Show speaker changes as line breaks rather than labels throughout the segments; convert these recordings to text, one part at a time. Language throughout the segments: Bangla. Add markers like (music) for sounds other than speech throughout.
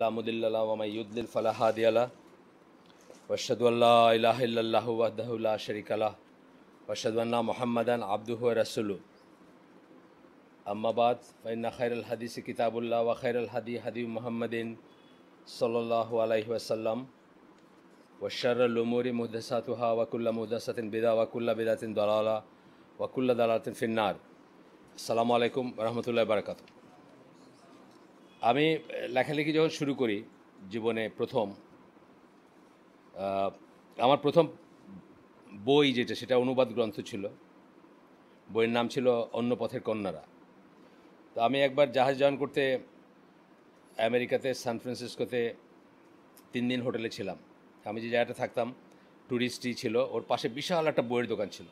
لا مضل له ومن يضلل فلا هادي له واشهد ان لا اله الا الله وحده لا شريك له واشهد ان محمدا عبده ورسوله اما بعد فان خير الحديث كتاب الله وخير الهدي هدي محمد صلى الله عليه وسلم وشر الامور محدثاتها وكل محدثه بدا وكل بدعه ضلاله وكل ضلاله في النار السلام عليكم ورحمه الله وبركاته আমি লেখালেখি যখন শুরু করি জীবনে প্রথম আমার প্রথম বই যেটা সেটা অনুবাদ গ্রন্থ ছিল বইয়ের নাম ছিল অন্য পথের কন্যারা তো আমি একবার জাহাজ জয়েন করতে আমেরিকাতে সান ফ্রান্সিসকোতে তিন দিন হোটেলে ছিলাম আমি যে জায়গাটা থাকতাম ট্যুরিস্টই ছিল ওর পাশে বিশাল একটা বইয়ের দোকান ছিল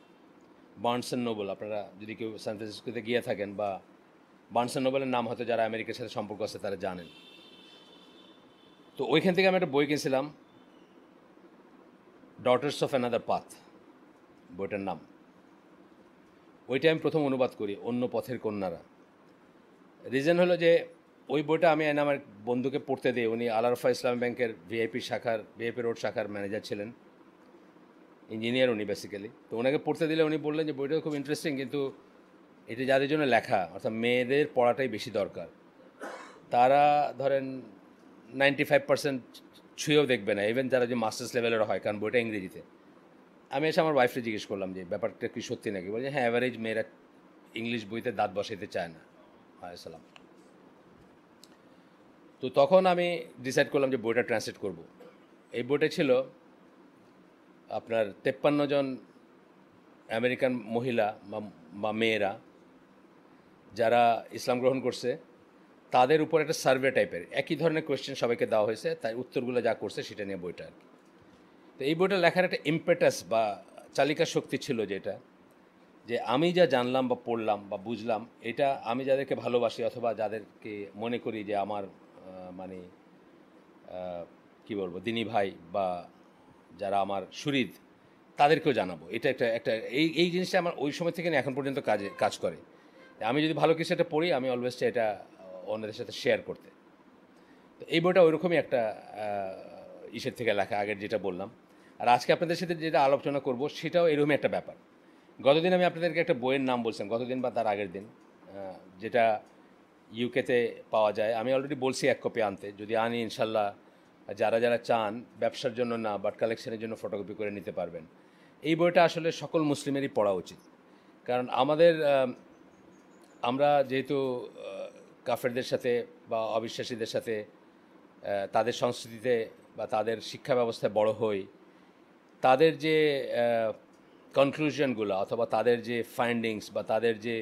বার্নসন নোবল আপনারা যদি কেউ সান ফ্রান্সিসকোতে গিয়ে থাকেন বা বার্নসন নোবেলের নাম হয়তো যারা আমেরিকার সাথে সম্পর্ক আছে তারা জানেন তো ওইখান থেকে আমি একটা বই কিনছিলাম ডটার্স অফ অ্যানাদার পাথ বইটার নাম ওইটা আমি প্রথম অনুবাদ করি অন্য পথের কন্যারা রিজন হলো যে ওই বইটা আমি আমার বন্ধুকে পড়তে দিই উনি আলারফা ইসলাম ব্যাংকের ভিআইপি শাখার ভিআইপি রোড শাখার ম্যানেজার ছিলেন ইঞ্জিনিয়ার উনি বেসিক্যালি তো ওনাকে পড়তে দিলে উনি বললেন যে বইটা খুব ইন্টারেস্টিং কিন্তু এটা যাদের জন্য লেখা অর্থাৎ মেয়েদের পড়াটাই বেশি দরকার তারা ধরেন নাইনটি ফাইভ পার্সেন্ট ছুঁয়েও দেখবে না ইভেন যারা যে মাস্টার্স লেভেলের হয় কারণ বইটা ইংরেজিতে আমি এসে আমার ওয়াইফকে জিজ্ঞেস করলাম যে ব্যাপারটা কি সত্যি নাকি বলছে হ্যাঁ অ্যাভারেজ মেয়েরা ইংলিশ বইতে দাঁত বসাইতে চায় না সালাম তো তখন আমি ডিসাইড করলাম যে বইটা ট্রান্সলেট করব এই বইটা ছিল আপনার তেপ্পান্ন জন আমেরিকান মহিলা বা মেয়েরা যারা ইসলাম গ্রহণ করছে তাদের উপর একটা সার্ভে টাইপের একই ধরনের কোয়েশ্চেন সবাইকে দেওয়া হয়েছে তাই উত্তরগুলো যা করছে সেটা নিয়ে বইটা আর তো এই বইটা লেখার একটা ইম্পেটাস বা চালিকা শক্তি ছিল যেটা যে আমি যা জানলাম বা পড়লাম বা বুঝলাম এটা আমি যাদেরকে ভালোবাসি অথবা যাদেরকে মনে করি যে আমার মানে কি বলবো দিনী ভাই বা যারা আমার সুরিদ তাদেরকেও জানাবো এটা একটা একটা এই এই জিনিসটা আমার ওই সময় থেকে এখন পর্যন্ত কাজে কাজ করে আমি যদি ভালো কিছু একটা পড়ি আমি অলওয়েজ এটা অন্যদের সাথে শেয়ার করতে তো এই বইটা ওইরকমই একটা ইসের থেকে লেখা আগের যেটা বললাম আর আজকে আপনাদের সাথে যেটা আলোচনা করব সেটাও এরকমই একটা ব্যাপার গতদিন আমি আপনাদেরকে একটা বইয়ের নাম বলছিলাম গতদিন বা তার আগের দিন যেটা ইউকেতে পাওয়া যায় আমি অলরেডি বলছি এক কপি আনতে যদি আনি ইনশাল্লাহ যারা যারা চান ব্যবসার জন্য না বাট কালেকশনের জন্য ফটোকপি করে নিতে পারবেন এই বইটা আসলে সকল মুসলিমেরই পড়া উচিত কারণ আমাদের আমরা যেহেতু কাফেরদের সাথে বা অবিশ্বাসীদের সাথে তাদের সংস্কৃতিতে বা তাদের শিক্ষা ব্যবস্থায় বড় হই তাদের যে কনক্লুশনগুলো অথবা তাদের যে ফাইন্ডিংস বা তাদের যে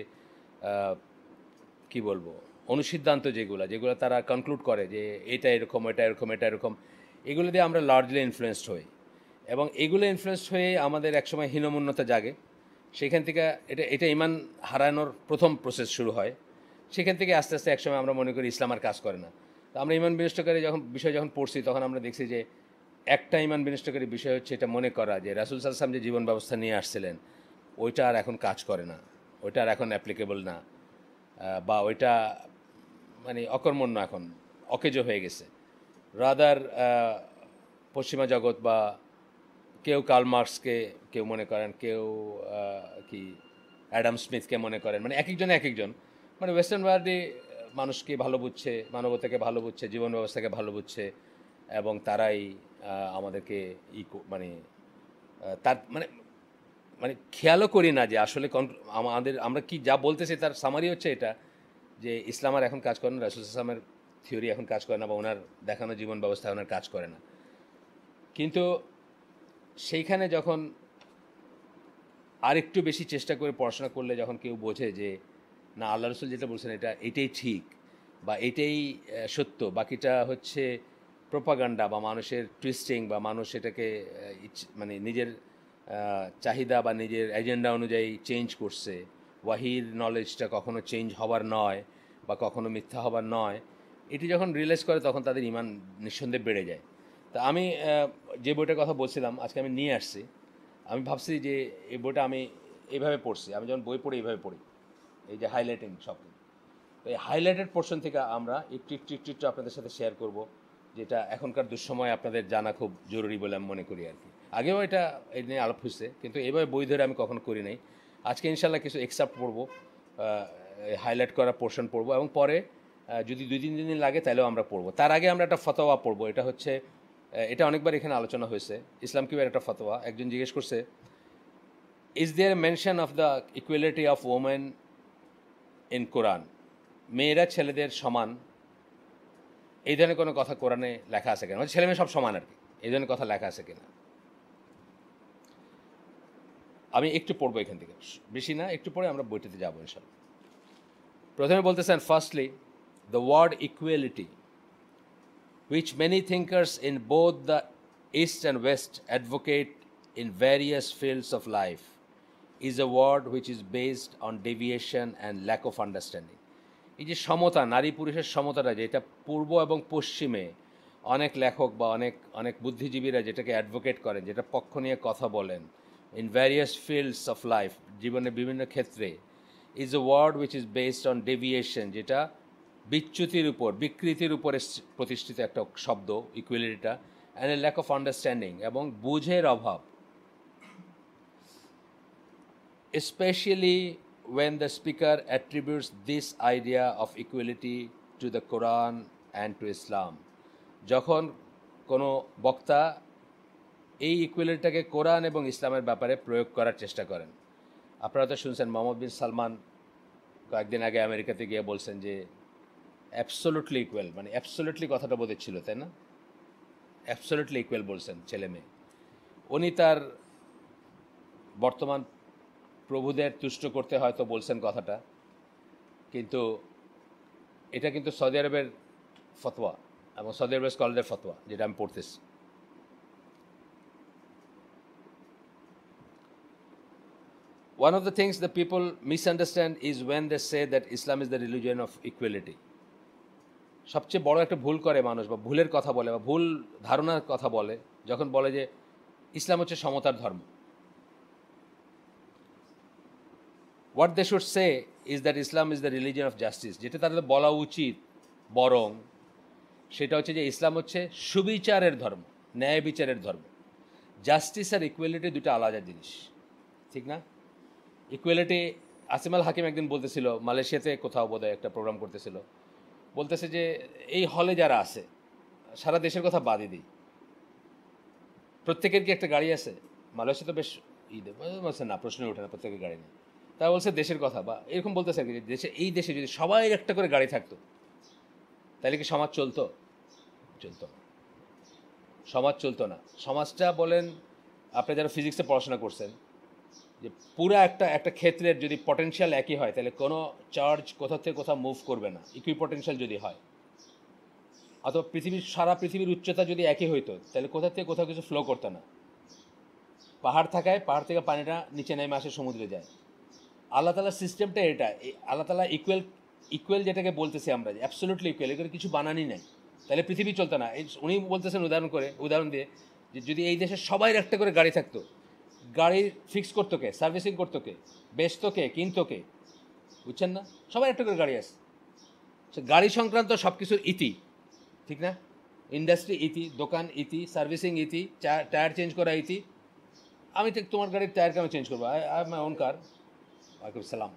কি বলবো অনুসিদ্ধান্ত যেগুলো যেগুলো তারা কনক্লুড করে যে এটা এরকম এটা এরকম এটা এরকম এগুলো দিয়ে আমরা লার্জলি ইনফ্লুয়েসড হই এবং এগুলো ইনফ্লুয়েসড হয়ে আমাদের একসময় হীনমন্যতা জাগে সেখান থেকে এটা এটা ইমান হারানোর প্রথম প্রসেস শুরু হয় সেখান থেকে আস্তে আস্তে একসময় আমরা মনে করি ইসলাম আর কাজ করে না তো আমরা ইমান বিনষ্টকারী যখন বিষয় যখন পড়ছি তখন আমরা দেখছি যে একটা ইমান বিনষ্টকারী বিষয় হচ্ছে এটা মনে করা যে রাসুল সালসাম যে জীবন ব্যবস্থা নিয়ে আসছিলেন ওইটা আর এখন কাজ করে না ওইটা আর এখন অ্যাপ্লিকেবল না বা ওইটা মানে অকর্মণ্য এখন অকেজো হয়ে গেছে রাদার পশ্চিমা জগৎ বা কেউ কার্ল মার্কসকে কেউ মনে করেন কেউ কি অ্যাডাম স্মিথকে মনে করেন মানে এক একজন এক একজন মানে ওয়েস্টার্ন ওয়ার্ল্ডে মানুষকে ভালো বুঝছে মানবতাকে ভালো বুঝছে জীবন ব্যবস্থাকে ভালো বুঝছে এবং তারাই আমাদেরকে ই মানে তার মানে মানে খেয়ালও করি না যে আসলে আমাদের আমরা কি যা বলতেছি তার সামারি হচ্ছে এটা যে ইসলাম আর এখন কাজ করে না রাসুল ইসলামের থিওরি এখন কাজ করে না বা ওনার দেখানো জীবন ব্যবস্থা ওনার কাজ করে না কিন্তু সেইখানে যখন আরেকটু বেশি চেষ্টা করে পড়াশোনা করলে যখন কেউ বোঝে যে না আল্লাহ রসুল যেটা বলছেন এটা এটাই ঠিক বা এটাই সত্য বাকিটা হচ্ছে প্রোপাগান্ডা বা মানুষের টুইস্টিং বা মানুষ এটাকে মানে নিজের চাহিদা বা নিজের এজেন্ডা অনুযায়ী চেঞ্জ করছে ওয়াহির নলেজটা কখনো চেঞ্জ হবার নয় বা কখনো মিথ্যা হবার নয় এটি যখন রিয়েলাইজ করে তখন তাদের ইমান নিঃসন্দেহে বেড়ে যায় তা আমি যে বইটার কথা বলছিলাম আজকে আমি নিয়ে আসছি আমি ভাবছি যে এই বইটা আমি এইভাবে পড়ছি আমি যখন বই পড়ি এইভাবে পড়ি এই যে হাইলাইটিং সব তো এই হাইলাইটেড পোর্শন থেকে আমরা এই ট্রিপ ট্রিক ট্রিকটা আপনাদের সাথে শেয়ার করব যেটা এখনকার দুঃসময় আপনাদের জানা খুব জরুরি বলে আমি মনে করি আর কি আগেও এটা এই নিয়ে আলাপ হয়েছে কিন্তু এভাবে বই ধরে আমি কখনো করি নাই আজকে ইনশাল্লাহ কিছু এক্সেপ্ট পড়বো হাইলাইট করা পোর্শন পড়বো এবং পরে যদি দুই তিন দিন লাগে তাহলেও আমরা পড়বো তার আগে আমরা একটা ফতোয়া পড়বো এটা হচ্ছে এটা অনেকবার এখানে আলোচনা হয়েছে ইসলাম কিউয়ের একটা ফতোয়া একজন জিজ্ঞেস করছে is there mention of the equality of women in Quran মেয়েরা ছেলেদের সমান এই ধরনের কোনো কথা কোরআনে লেখা আছে কেন মানে ছেলে মেয়ে সব সমান আর কি এই ধরনের কথা লেখা আছে কিনা আমি একটু পড়বো এখান থেকে বেশি না একটু পরে আমরা বইটিতে যাবো ইনশাল্লাহ প্রথমে বলতেছেন firstly the word equality which many thinkers in both the East and West advocate in various fields of life, is a word which is based on deviation and lack of understanding. এই যে সমতা নারী পুরুষের সমতাটা যেটা পূর্ব এবং পশ্চিমে অনেক লেখক বা অনেক অনেক বুদ্ধিজীবীরা যেটাকে অ্যাডভোকেট করেন যেটা পক্ষ নিয়ে কথা বলেন in various fields of life জীবনের বিভিন্ন ক্ষেত্রে is a word which is based on deviation যেটা বিচ্যুতির উপর বিকৃতির উপরে প্রতিষ্ঠিত একটা শব্দ ইকুয়ালিটিটা and a lack of understanding এবং বুঝের অভাব specially when the speaker attributes this idea of equality to the Quran and to Islam যখন কোনো বক্তা এই ইকুয়ালিটিটাকে কোরআন এবং ইসলামের ব্যাপারে প্রয়োগ করার চেষ্টা করেন আপনারা তো শুনছেন মোহাম্মদ বিন সালমান কয়েকদিন আগে আমেরিকাতে গিয়ে বলছেন যে অ্যাবসোলুটলি ইকুয়াল মানে অ্যাবসোলুটলি কথাটা বোধ ছিল তাই না অ্যাবসোলুটলি ইকুয়াল বলছেন ছেলে মেয়ে উনি তার বর্তমান প্রভুদের তুষ্ট করতে হয়তো বলছেন কথাটা কিন্তু এটা কিন্তু সৌদি আরবের ফতোয়া এবং সৌদি আরবের স্কলারদের ফতোয়া যেটা আমি পড়তেছি one of the things the people misunderstand is when they say that Islam is the religion of equality সবচেয়ে বড় একটা ভুল করে মানুষ বা ভুলের কথা বলে বা ভুল ধারণার কথা বলে যখন বলে যে ইসলাম হচ্ছে সমতার ধর্ম what they should say is that Islam is the religion of justice যেটা তাদের বলা উচিত বরং সেটা হচ্ছে যে ইসলাম হচ্ছে সুবিচারের ধর্ম ন্যায় বিচারের ধর্ম জাস্টিস আর ইকুয়ালিটি দুটো আলাদা জিনিস ঠিক না ইকুয়ালিটি আসিমাল হাকিম একদিন বলতেছিল মালয়েশিয়াতে কোথাও বোধহয় একটা প্রোগ্রাম করতেছিল বলতেছে যে এই হলে যারা আছে সারা দেশের কথা বাদই দিই প্রত্যেকের কি একটা গাড়ি আছে মালয়েশিয়া তো বেশ ই বলছে না প্রশ্ন ওঠে না প্রত্যেকের গাড়ি নেই তারা বলছে দেশের কথা বা এরকম বলতেছে আর কি দেশে এই দেশে যদি সবাই একটা করে গাড়ি থাকতো তাহলে কি সমাজ চলতো চলতো না সমাজ চলতো না সমাজটা বলেন আপনি যারা ফিজিক্সে পড়াশোনা করছেন যে পুরা একটা একটা ক্ষেত্রের যদি পটেনশিয়াল একই হয় তাহলে কোনো চার্জ কোথা থেকে কোথাও মুভ করবে না ইকুই পটেনশিয়াল যদি হয় অথবা পৃথিবীর সারা পৃথিবীর উচ্চতা যদি একই হইতো তাহলে কোথা থেকে কোথাও কিছু ফ্লো করতো না পাহাড় থাকায় পাহাড় থেকে পানিটা নিচে নেমে আসে সমুদ্রে যায় আল্লাহ তালার সিস্টেমটা এটা আল্লাহ তালা ইকুয়াল ইকুয়াল যেটাকে বলতেছি আমরা যে অ্যাবসোলুটলি ইকুয়াল এগুলো কিছু বানানি নাই তাহলে পৃথিবী চলতো না উনি বলতেছেন উদাহরণ করে উদাহরণ দিয়ে যে যদি এই দেশে সবাই একটা করে গাড়ি থাকতো গাড়ি ফিক্স করতো কে সার্ভিসিং করতো কে বেচতো কে কিনতো কে বুঝছেন না সবাই একটা করে গাড়ি আছে গাড়ি সংক্রান্ত সব কিছুর ইতি ঠিক না ইন্ডাস্ট্রি ইতি দোকান ইতি সার্ভিসিং ইতি টায়ার চেঞ্জ করা ইতি আমি ঠিক তোমার গাড়ির টায়ার কেন চেঞ্জ করবো আই মাই ওন কার ওয়ালাইকুম সালাম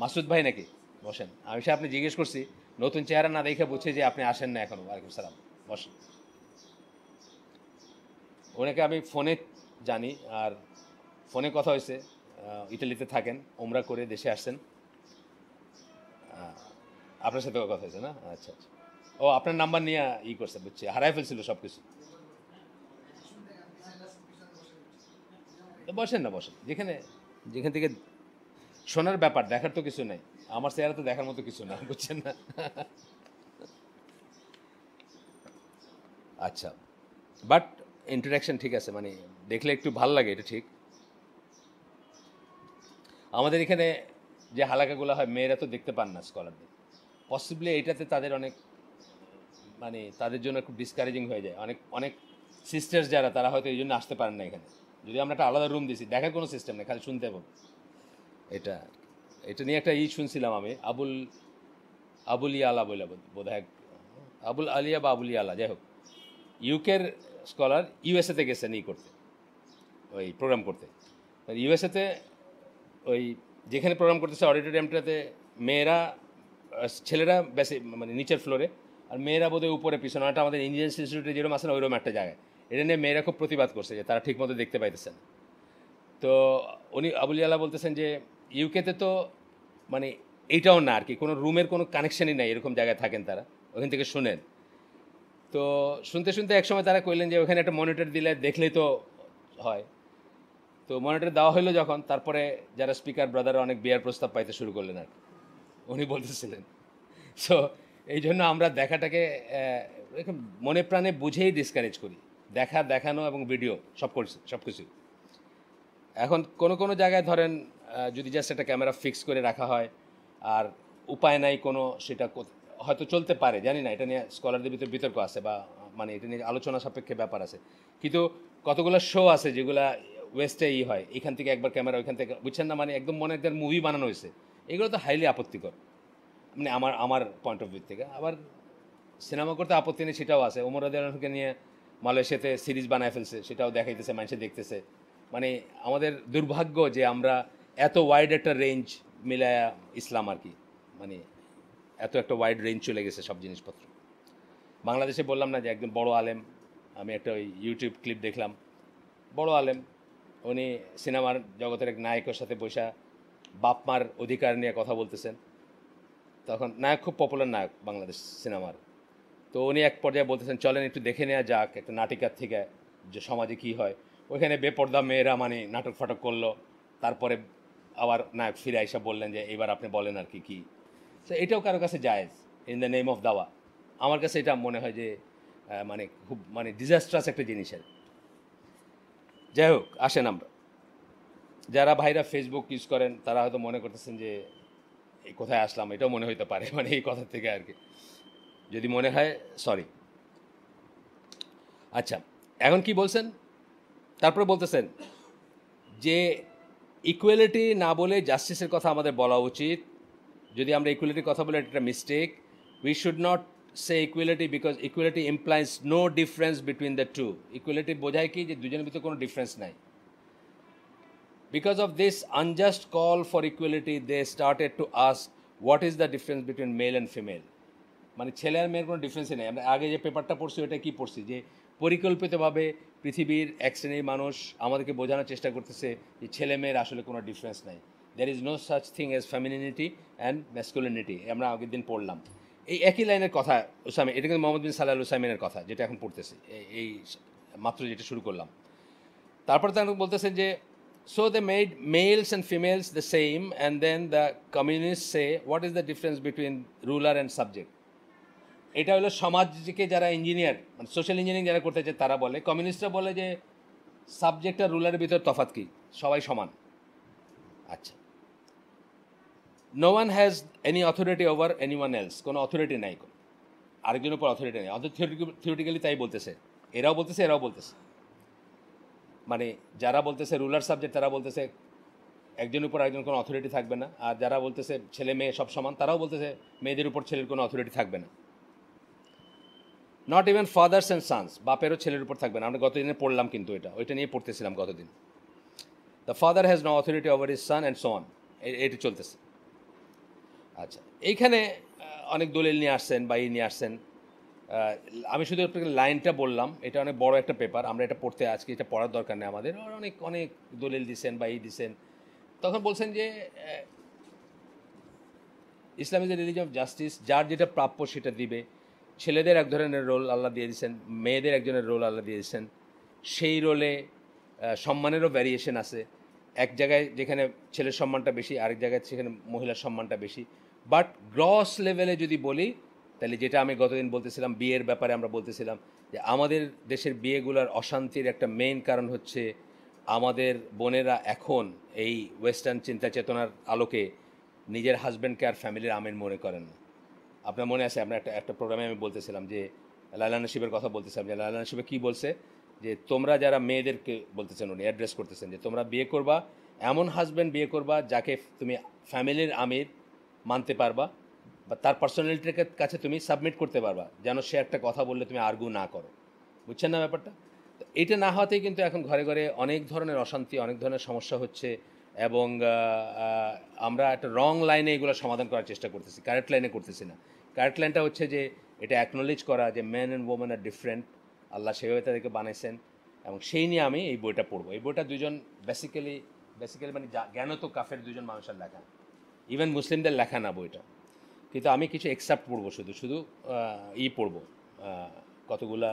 মাসুদ ভাই নাকি বসেন আমি সে আপনি জিজ্ঞেস করছি নতুন চেহারা না দেখে বুঝছে যে আপনি আসেন না এখনও ওয়ালাইকুম সালাম বসেন ওনাকে আমি ফোনে জানি আর ফোনে কথা হয়েছে ইটালিতে থাকেন ওমরা করে দেশে আসছেন আপনার সাথে কথা হয়েছে না আচ্ছা আচ্ছা ও আপনার নাম্বার নিয়ে ই করছে বুঝছি হারাই ফেলছিল সব কিছু বসেন না বসেন যেখানে যেখান থেকে শোনার ব্যাপার দেখার তো কিছু নাই আমার চেহারা তো দেখার মতো কিছু না বুঝছেন না আচ্ছা বাট ইন্টারাকশন ঠিক আছে মানে দেখলে একটু ভাল লাগে এটা ঠিক আমাদের এখানে যে হালাকাগুলো হয় মেয়েরা তো দেখতে পান না স্কলারদের পসিবলি এটাতে তাদের অনেক মানে তাদের জন্য খুব ডিসকারেজিং হয়ে যায় অনেক অনেক সিস্টার্স যারা তারা হয়তো এই জন্য আসতে পারেন না এখানে যদি আমরা একটা আলাদা রুম দিছি দেখার কোনো সিস্টেম নেই খালি শুনতে পাবো এটা এটা নিয়ে একটা ই শুনছিলাম আমি আবুল আবুল ইয়ালা বলে বোধ হয় আবুল আলিয়া বা আবুল ইয়ালা যাই হোক ইউকের স্কলার ইউএসএতে গেছেন ই করতে ওই প্রোগ্রাম করতে ইউএসএতে ওই যেখানে প্রোগ্রাম করতেছে অডিটোরিয়ামটাতে মেয়েরা ছেলেরা বেশি মানে নিচের ফ্লোরে আর মেয়েরা বোধহয় উপরে পিছনে ওটা আমাদের ইঞ্জিনিয়ারিং ইনস্টিটিউটে যেরকম না ওইরকম একটা জায়গায় এটা নিয়ে মেয়েরা খুব প্রতিবাদ করছে যে তারা ঠিকমতো দেখতে পাইতেছেন তো উনি আবুলিয়ালা বলতেছেন যে ইউকেতে তো মানে এইটাও না আর কি কোনো রুমের কোনো কানেকশানই নাই এরকম জায়গায় থাকেন তারা ওখান থেকে শুনেন তো শুনতে শুনতে একসময় তারা কইলেন যে ওখানে একটা মনিটর দিলে দেখলেই তো হয় তো মনিটর দেওয়া হলো যখন তারপরে যারা স্পিকার ব্রাদার অনেক বিয়ার প্রস্তাব পাইতে শুরু করলেন আর উনি বলতেছিলেন সো এই জন্য আমরা দেখাটাকে মনে প্রাণে বুঝেই ডিসকারেজ করি দেখা দেখানো এবং ভিডিও সব করছে সব কিছু এখন কোনো কোনো জায়গায় ধরেন যদি জাস্ট একটা ক্যামেরা ফিক্স করে রাখা হয় আর উপায় নাই কোনো সেটা হয়তো চলতে পারে জানি না এটা নিয়ে স্কলারদের ভিতরে বিতর্ক আছে বা মানে এটা নিয়ে আলোচনা সাপেক্ষে ব্যাপার আছে কিন্তু কতগুলো শো আছে যেগুলা ওয়েস্টে ই হয় এখান থেকে একবার ক্যামেরা ওইখান থেকে বুঝছেন না মানে একদম মনে একদম মুভি বানানো হয়েছে এগুলো তো হাইলি আপত্তিকর মানে আমার আমার পয়েন্ট অফ ভিউ থেকে আবার সিনেমা করতে আপত্তি নেই সেটাও আছে ওমর আদালকে নিয়ে মালয়েশিয়াতে সিরিজ বানায় ফেলছে সেটাও দেখাইতেছে মানুষে দেখতেছে মানে আমাদের দুর্ভাগ্য যে আমরা এত ওয়াইড একটা রেঞ্জ মিলায়া ইসলাম আর কি মানে এত একটা ওয়াইড রেঞ্জ চলে গেছে সব জিনিসপত্র বাংলাদেশে বললাম না যে একজন বড় আলেম আমি একটা ইউটিউব ক্লিপ দেখলাম বড় আলেম উনি সিনেমার জগতের এক নায়কের সাথে বৈশা বাপমার অধিকার নিয়ে কথা বলতেছেন তখন নায়ক খুব পপুলার নায়ক বাংলাদেশ সিনেমার তো উনি এক পর্যায়ে বলতেছেন চলেন একটু দেখে নেওয়া যাক একটা নাটিকার থেকে যে সমাজে কি হয় ওইখানে বেপর্দা মেয়েরা মানে নাটক ফাটক করলো তারপরে আবার নায়ক ফিরে আইসা বললেন যে এবার আপনি বলেন আর কি কী তো এটাও কারোর কাছে জায়েজ ইন দ্য নেম অফ দাওয়া আমার কাছে এটা মনে হয় যে মানে খুব মানে ডিজাস্ট্রাস একটা জিনিস আর যাই হোক আসেন আমরা যারা ভাইরা ফেসবুক ইউজ করেন তারা হয়তো মনে করতেছেন যে এই কোথায় আসলাম এটাও মনে হইতে পারে মানে এই কথা থেকে আর কি যদি মনে হয় সরি আচ্ছা এখন কি বলছেন তারপরে বলতেছেন যে ইকুয়ালিটি না বলে জাস্টিসের কথা আমাদের বলা উচিত যদি আমরা ইকুয়ালিটির কথা বলে এটা একটা mistake we should not say equality because equality implies no difference between the two equality বোঝায় কি যে দুজনের ভিতরে কোনো ডিফারেন্স নাই Because of this unjust call for equality, they started to ask what is the difference between male and female. মানে ছেলে আর মেয়ের কোনো ডিফারেন্সই নেই আমরা আগে যে পেপারটা পড়ছি ওটা কি পড়ছি যে পরিকল্পিতভাবে পৃথিবীর এক শ্রেণীর মানুষ আমাদেরকে বোঝানোর চেষ্টা করতেছে যে ছেলে মেয়ের আসলে কোনো ডিফারেন্স নাই there is no such thing as femininity and masculinity আমরা আগের দিন পড়লাম এই একই লাইনের কথা ওসামে এটা কিন্তু মোহাম্মদ বিন সাল্লাহ ওসাইমিনের কথা যেটা এখন পড়তেছি এই মাত্র যেটা শুরু করলাম তারপরে তার বলতেছেন যে so the made males and females the same and then the communist say what is the difference between ruler and subject এটা হলো সমাজকে যারা ইঞ্জিনিয়ার মানে সোশ্যাল ইঞ্জিনিয়ারিং যারা করতে চায় তারা বলে কমিউনিস্টরা বলে যে সাবজেক্ট আর রুলারের ভিতর তফাত কী সবাই সমান আচ্ছা no one has any authority over any one else কোনো অথরিটি নাই আরেকজনের উপর অথরিটি নেই অন্তত থিওরিটিক্যালি তাই বলতেছে এরাও বলতেছে এরাও বলতেছে মানে যারা বলতেছে রুলার সাবজেক্ট তারা বলতেছে একজনের উপর একজন কোনো অথরিটি থাকবে না আর যারা বলতেছে ছেলে মেয়ে সব সমান তারাও বলতেছে মেয়েদের উপর ছেলের কোনো অথরিটি থাকবে না not even fathers and sons বাপেরও ছেলের উপর থাকবে না আমরা গতদিনে পড়লাম কিন্তু এটা ওইটা নিয়ে পড়তেছিলাম গতদিন the father has no authority over his son and son এটি চলতেছে আচ্ছা এইখানে অনেক দলিল নিয়ে আসছেন বা এই নিয়ে আসছেন আমি শুধু আপনাকে লাইনটা বললাম এটা অনেক বড় একটা পেপার আমরা এটা পড়তে আজকে এটা পড়ার দরকার নেই আমাদের অনেক অনেক দলিল দিছেন বা এই দিছেন তখন বলছেন যে Islam is religion of justice যার যেটা প্রাপ্য সেটা দিবে ছেলেদের এক ধরনের রোল আল্লাহ দিয়ে দিয়েছেন মেয়েদের একজনের রোল আল্লাহ দিয়ে দিয়েছেন সেই রোলে সম্মানেরও ভ্যারিয়েশন আছে এক জায়গায় যেখানে ছেলের সম্মানটা বেশি আরেক জায়গায় সেখানে মহিলার সম্মানটা বেশি বাট গ্রস লেভেলে যদি বলি তাহলে যেটা আমি গতদিন বলতেছিলাম বিয়ের ব্যাপারে আমরা বলতেছিলাম যে আমাদের দেশের বিয়েগুলোর অশান্তির একটা মেইন কারণ হচ্ছে আমাদের বোনেরা এখন এই ওয়েস্টার্ন চিন্তা চেতনার আলোকে নিজের হাজব্যান্ডকে আর ফ্যামিলির আমের মনে করেন না আপনার মনে আছে আপনার একটা একটা প্রোগ্রামে আমি বলতেছিলাম যে লালা নাসিবের কথা বলতেছিলাম যে লালা নসিবে কী বলছে যে তোমরা যারা মেয়েদেরকে বলতেছেন উনি অ্যাড্রেস করতেছেন যে তোমরা বিয়ে করবা এমন হাজব্যান্ড বিয়ে করবা যাকে তুমি ফ্যামিলির আমির মানতে পারবা বা তার পার্সোনালিটির কাছে তুমি সাবমিট করতে পারবা যেন সে একটা কথা বললে তুমি আর্গু না করো বুঝছেন না ব্যাপারটা এটা না হওয়াতেই কিন্তু এখন ঘরে ঘরে অনেক ধরনের অশান্তি অনেক ধরনের সমস্যা হচ্ছে এবং আমরা একটা রং লাইনে এগুলো সমাধান করার চেষ্টা করতেছি কারেক্ট লাইনে করতেছি না কারেক্ট লাইনটা হচ্ছে যে এটা অ্যাকনোলেজ করা যে man and women are different আল্লাহ সেভাবে তাদেরকে বানাইছেন এবং সেই নিয়ে আমি এই বইটা পড়বো এই বইটা দুজন বেসিক্যালি বেসিক্যালি মানে জ্ঞানত কাফের দুজন মানুষের লেখা ইভেন মুসলিমদের লেখা না বইটা কিন্তু আমি কিছু এক্সেপ্ট পড়বো শুধু শুধু ই পড়বো কতগুলা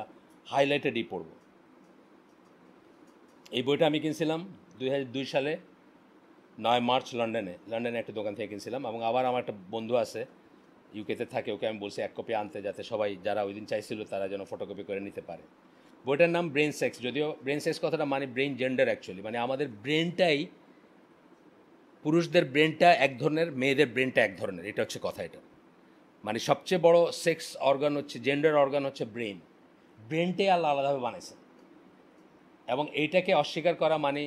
হাইলাইটেড ই পড়বো এই বইটা আমি কিনছিলাম দুই দুই সালে নয় মার্চ লন্ডনে লন্ডনে একটা দোকান থেকে কিনছিলাম এবং আবার আমার একটা বন্ধু আছে ইউকেতে থাকে ওকে আমি বলছি এক কপি আনতে যাতে সবাই যারা ওই দিন চাইছিল তারা যেন ফটোকপি করে নিতে পারে বইটার নাম ব্রেন সেক্স যদিও ব্রেন সেক্স কথাটা মানে ব্রেন জেন্ডার অ্যাকচুয়ালি মানে আমাদের ব্রেনটাই পুরুষদের ব্রেনটা এক ধরনের মেয়েদের ব্রেনটা এক ধরনের এটা হচ্ছে কথা এটা মানে সবচেয়ে বড় সেক্স অর্গান হচ্ছে জেন্ডার অর্গান হচ্ছে ব্রেন ব্রেনটাই আল্লাহ আলাদাভাবে বানিয়েছেন এবং এইটাকে অস্বীকার করা মানে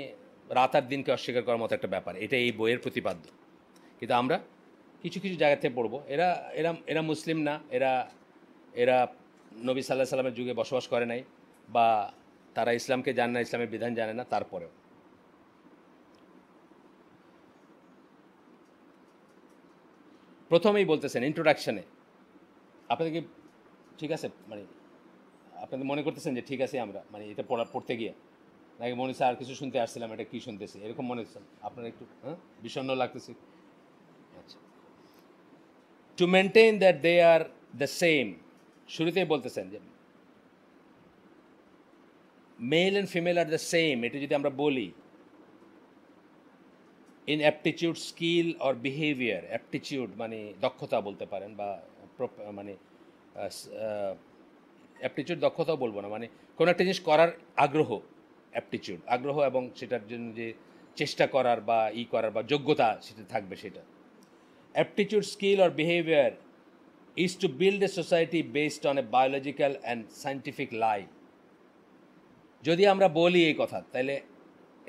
রাত আর দিনকে অস্বীকার করার মতো একটা ব্যাপার এটা এই বইয়ের প্রতিপাদ্য কিন্তু আমরা কিছু কিছু জায়গা থেকে পড়বো এরা এরা এরা মুসলিম না এরা এরা নবী সাল্লাহ সাল্লামের যুগে বসবাস করে নাই বা তারা ইসলামকে জানে না ইসলামের বিধান জানে না তারপরেও প্রথমেই বলতেছেন ইন্ট্রোডাকশানে আপনাদের কি ঠিক আছে মানে আপনাদের মনে করতেছেন যে ঠিক আছে আমরা মানে এটা পড়া পড়তে গিয়ে নাকি মনে হচ্ছে আর কিছু শুনতে আসছিলাম এটা কী শুনতেছি এরকম মনে হচ্ছে আপনার একটু হ্যাঁ বিষণ্ণ লাগতেছে আচ্ছা to maintain that they are the same শুরুতেই বলতেছেন যে male and female are the same এটা যদি আমরা বলি in aptitude skill or behaviour aptitude মানে দক্ষতা বলতে পারেন বা মানে অ্যাপটিচিউড দক্ষতাও বলবো না মানে কোনো একটা জিনিস করার আগ্রহ অ্যাপটিচিউড আগ্রহ এবং সেটার জন্য যে চেষ্টা করার বা ই করার বা যোগ্যতা সেটা থাকবে সেটা aptitude skill or behaviour is to build a society based on a biological and scientific lie যদি আমরা বলি এই কথা তাহলে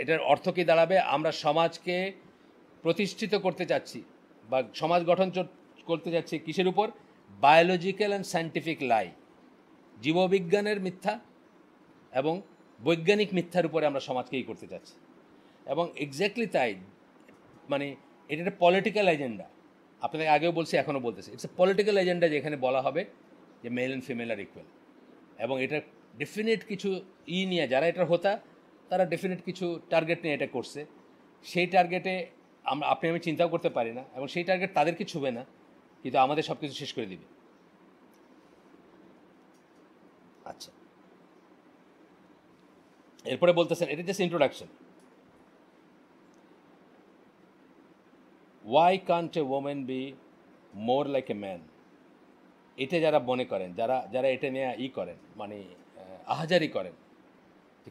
এটার অর্থ কী দাঁড়াবে আমরা সমাজকে প্রতিষ্ঠিত করতে চাচ্ছি বা সমাজ গঠন করতে চাচ্ছি কিসের উপর বায়োলজিক্যাল অ্যান্ড সায়েন্টিফিক লাই জীববিজ্ঞানের মিথ্যা এবং বৈজ্ঞানিক মিথ্যার উপরে আমরা সমাজকেই করতে চাচ্ছি এবং এক্স্যাক্টলি তাই মানে এটা একটা পলিটিক্যাল এজেন্ডা আপনাদের আগেও বলছি এখনও বলতেছি ইটস এ পলিটিক্যাল এজেন্ডা যেখানে বলা হবে যে male and female are equal এবং এটা ডেফিনেট কিছু ই নিয়ে যারা এটার হোতা তারা ডেফিনেট কিছু টার্গেট নিয়ে এটা করছে সেই টার্গেটে আমরা আপনি আমি চিন্তাও করতে পারি না এবং সেই টার্গেট তাদেরকে ছুবে না কিন্তু আমাদের সব কিছু শেষ করে দিবে আচ্ছা এরপরে বলতেছেন এটা just introduction why can't a women be more like a man এটা যারা মনে করেন যারা যারা এটা নিয়ে ই করেন মানে আহাজারি করেন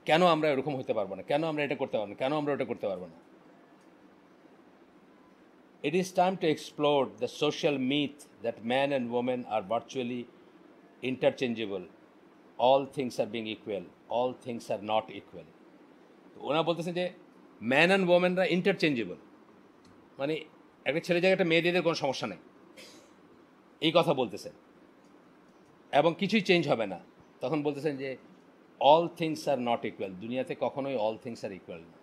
কেন আমরা এরকম হতে পারবো না কেন আমরা এটা করতে পারবো না কেন আমরা ওটা করতে পারবো না It is time to explore the social myth that man and woman are virtually interchangeable. All things are being equal. All things are not equal. তো ওনা বলতেছেন যে ম্যান অ্যান্ড ওমেনরা ইন্টারচেঞ্জেবল মানে একটা ছেলে জায়গায় একটা মেয়েদের কোনো সমস্যা নেই এই কথা বলতেছেন এবং কিছুই চেঞ্জ হবে না তখন বলতেছেন যে all things are not equal দুনিয়াতে কখনোই অল থিংস আর ইকুয়াল না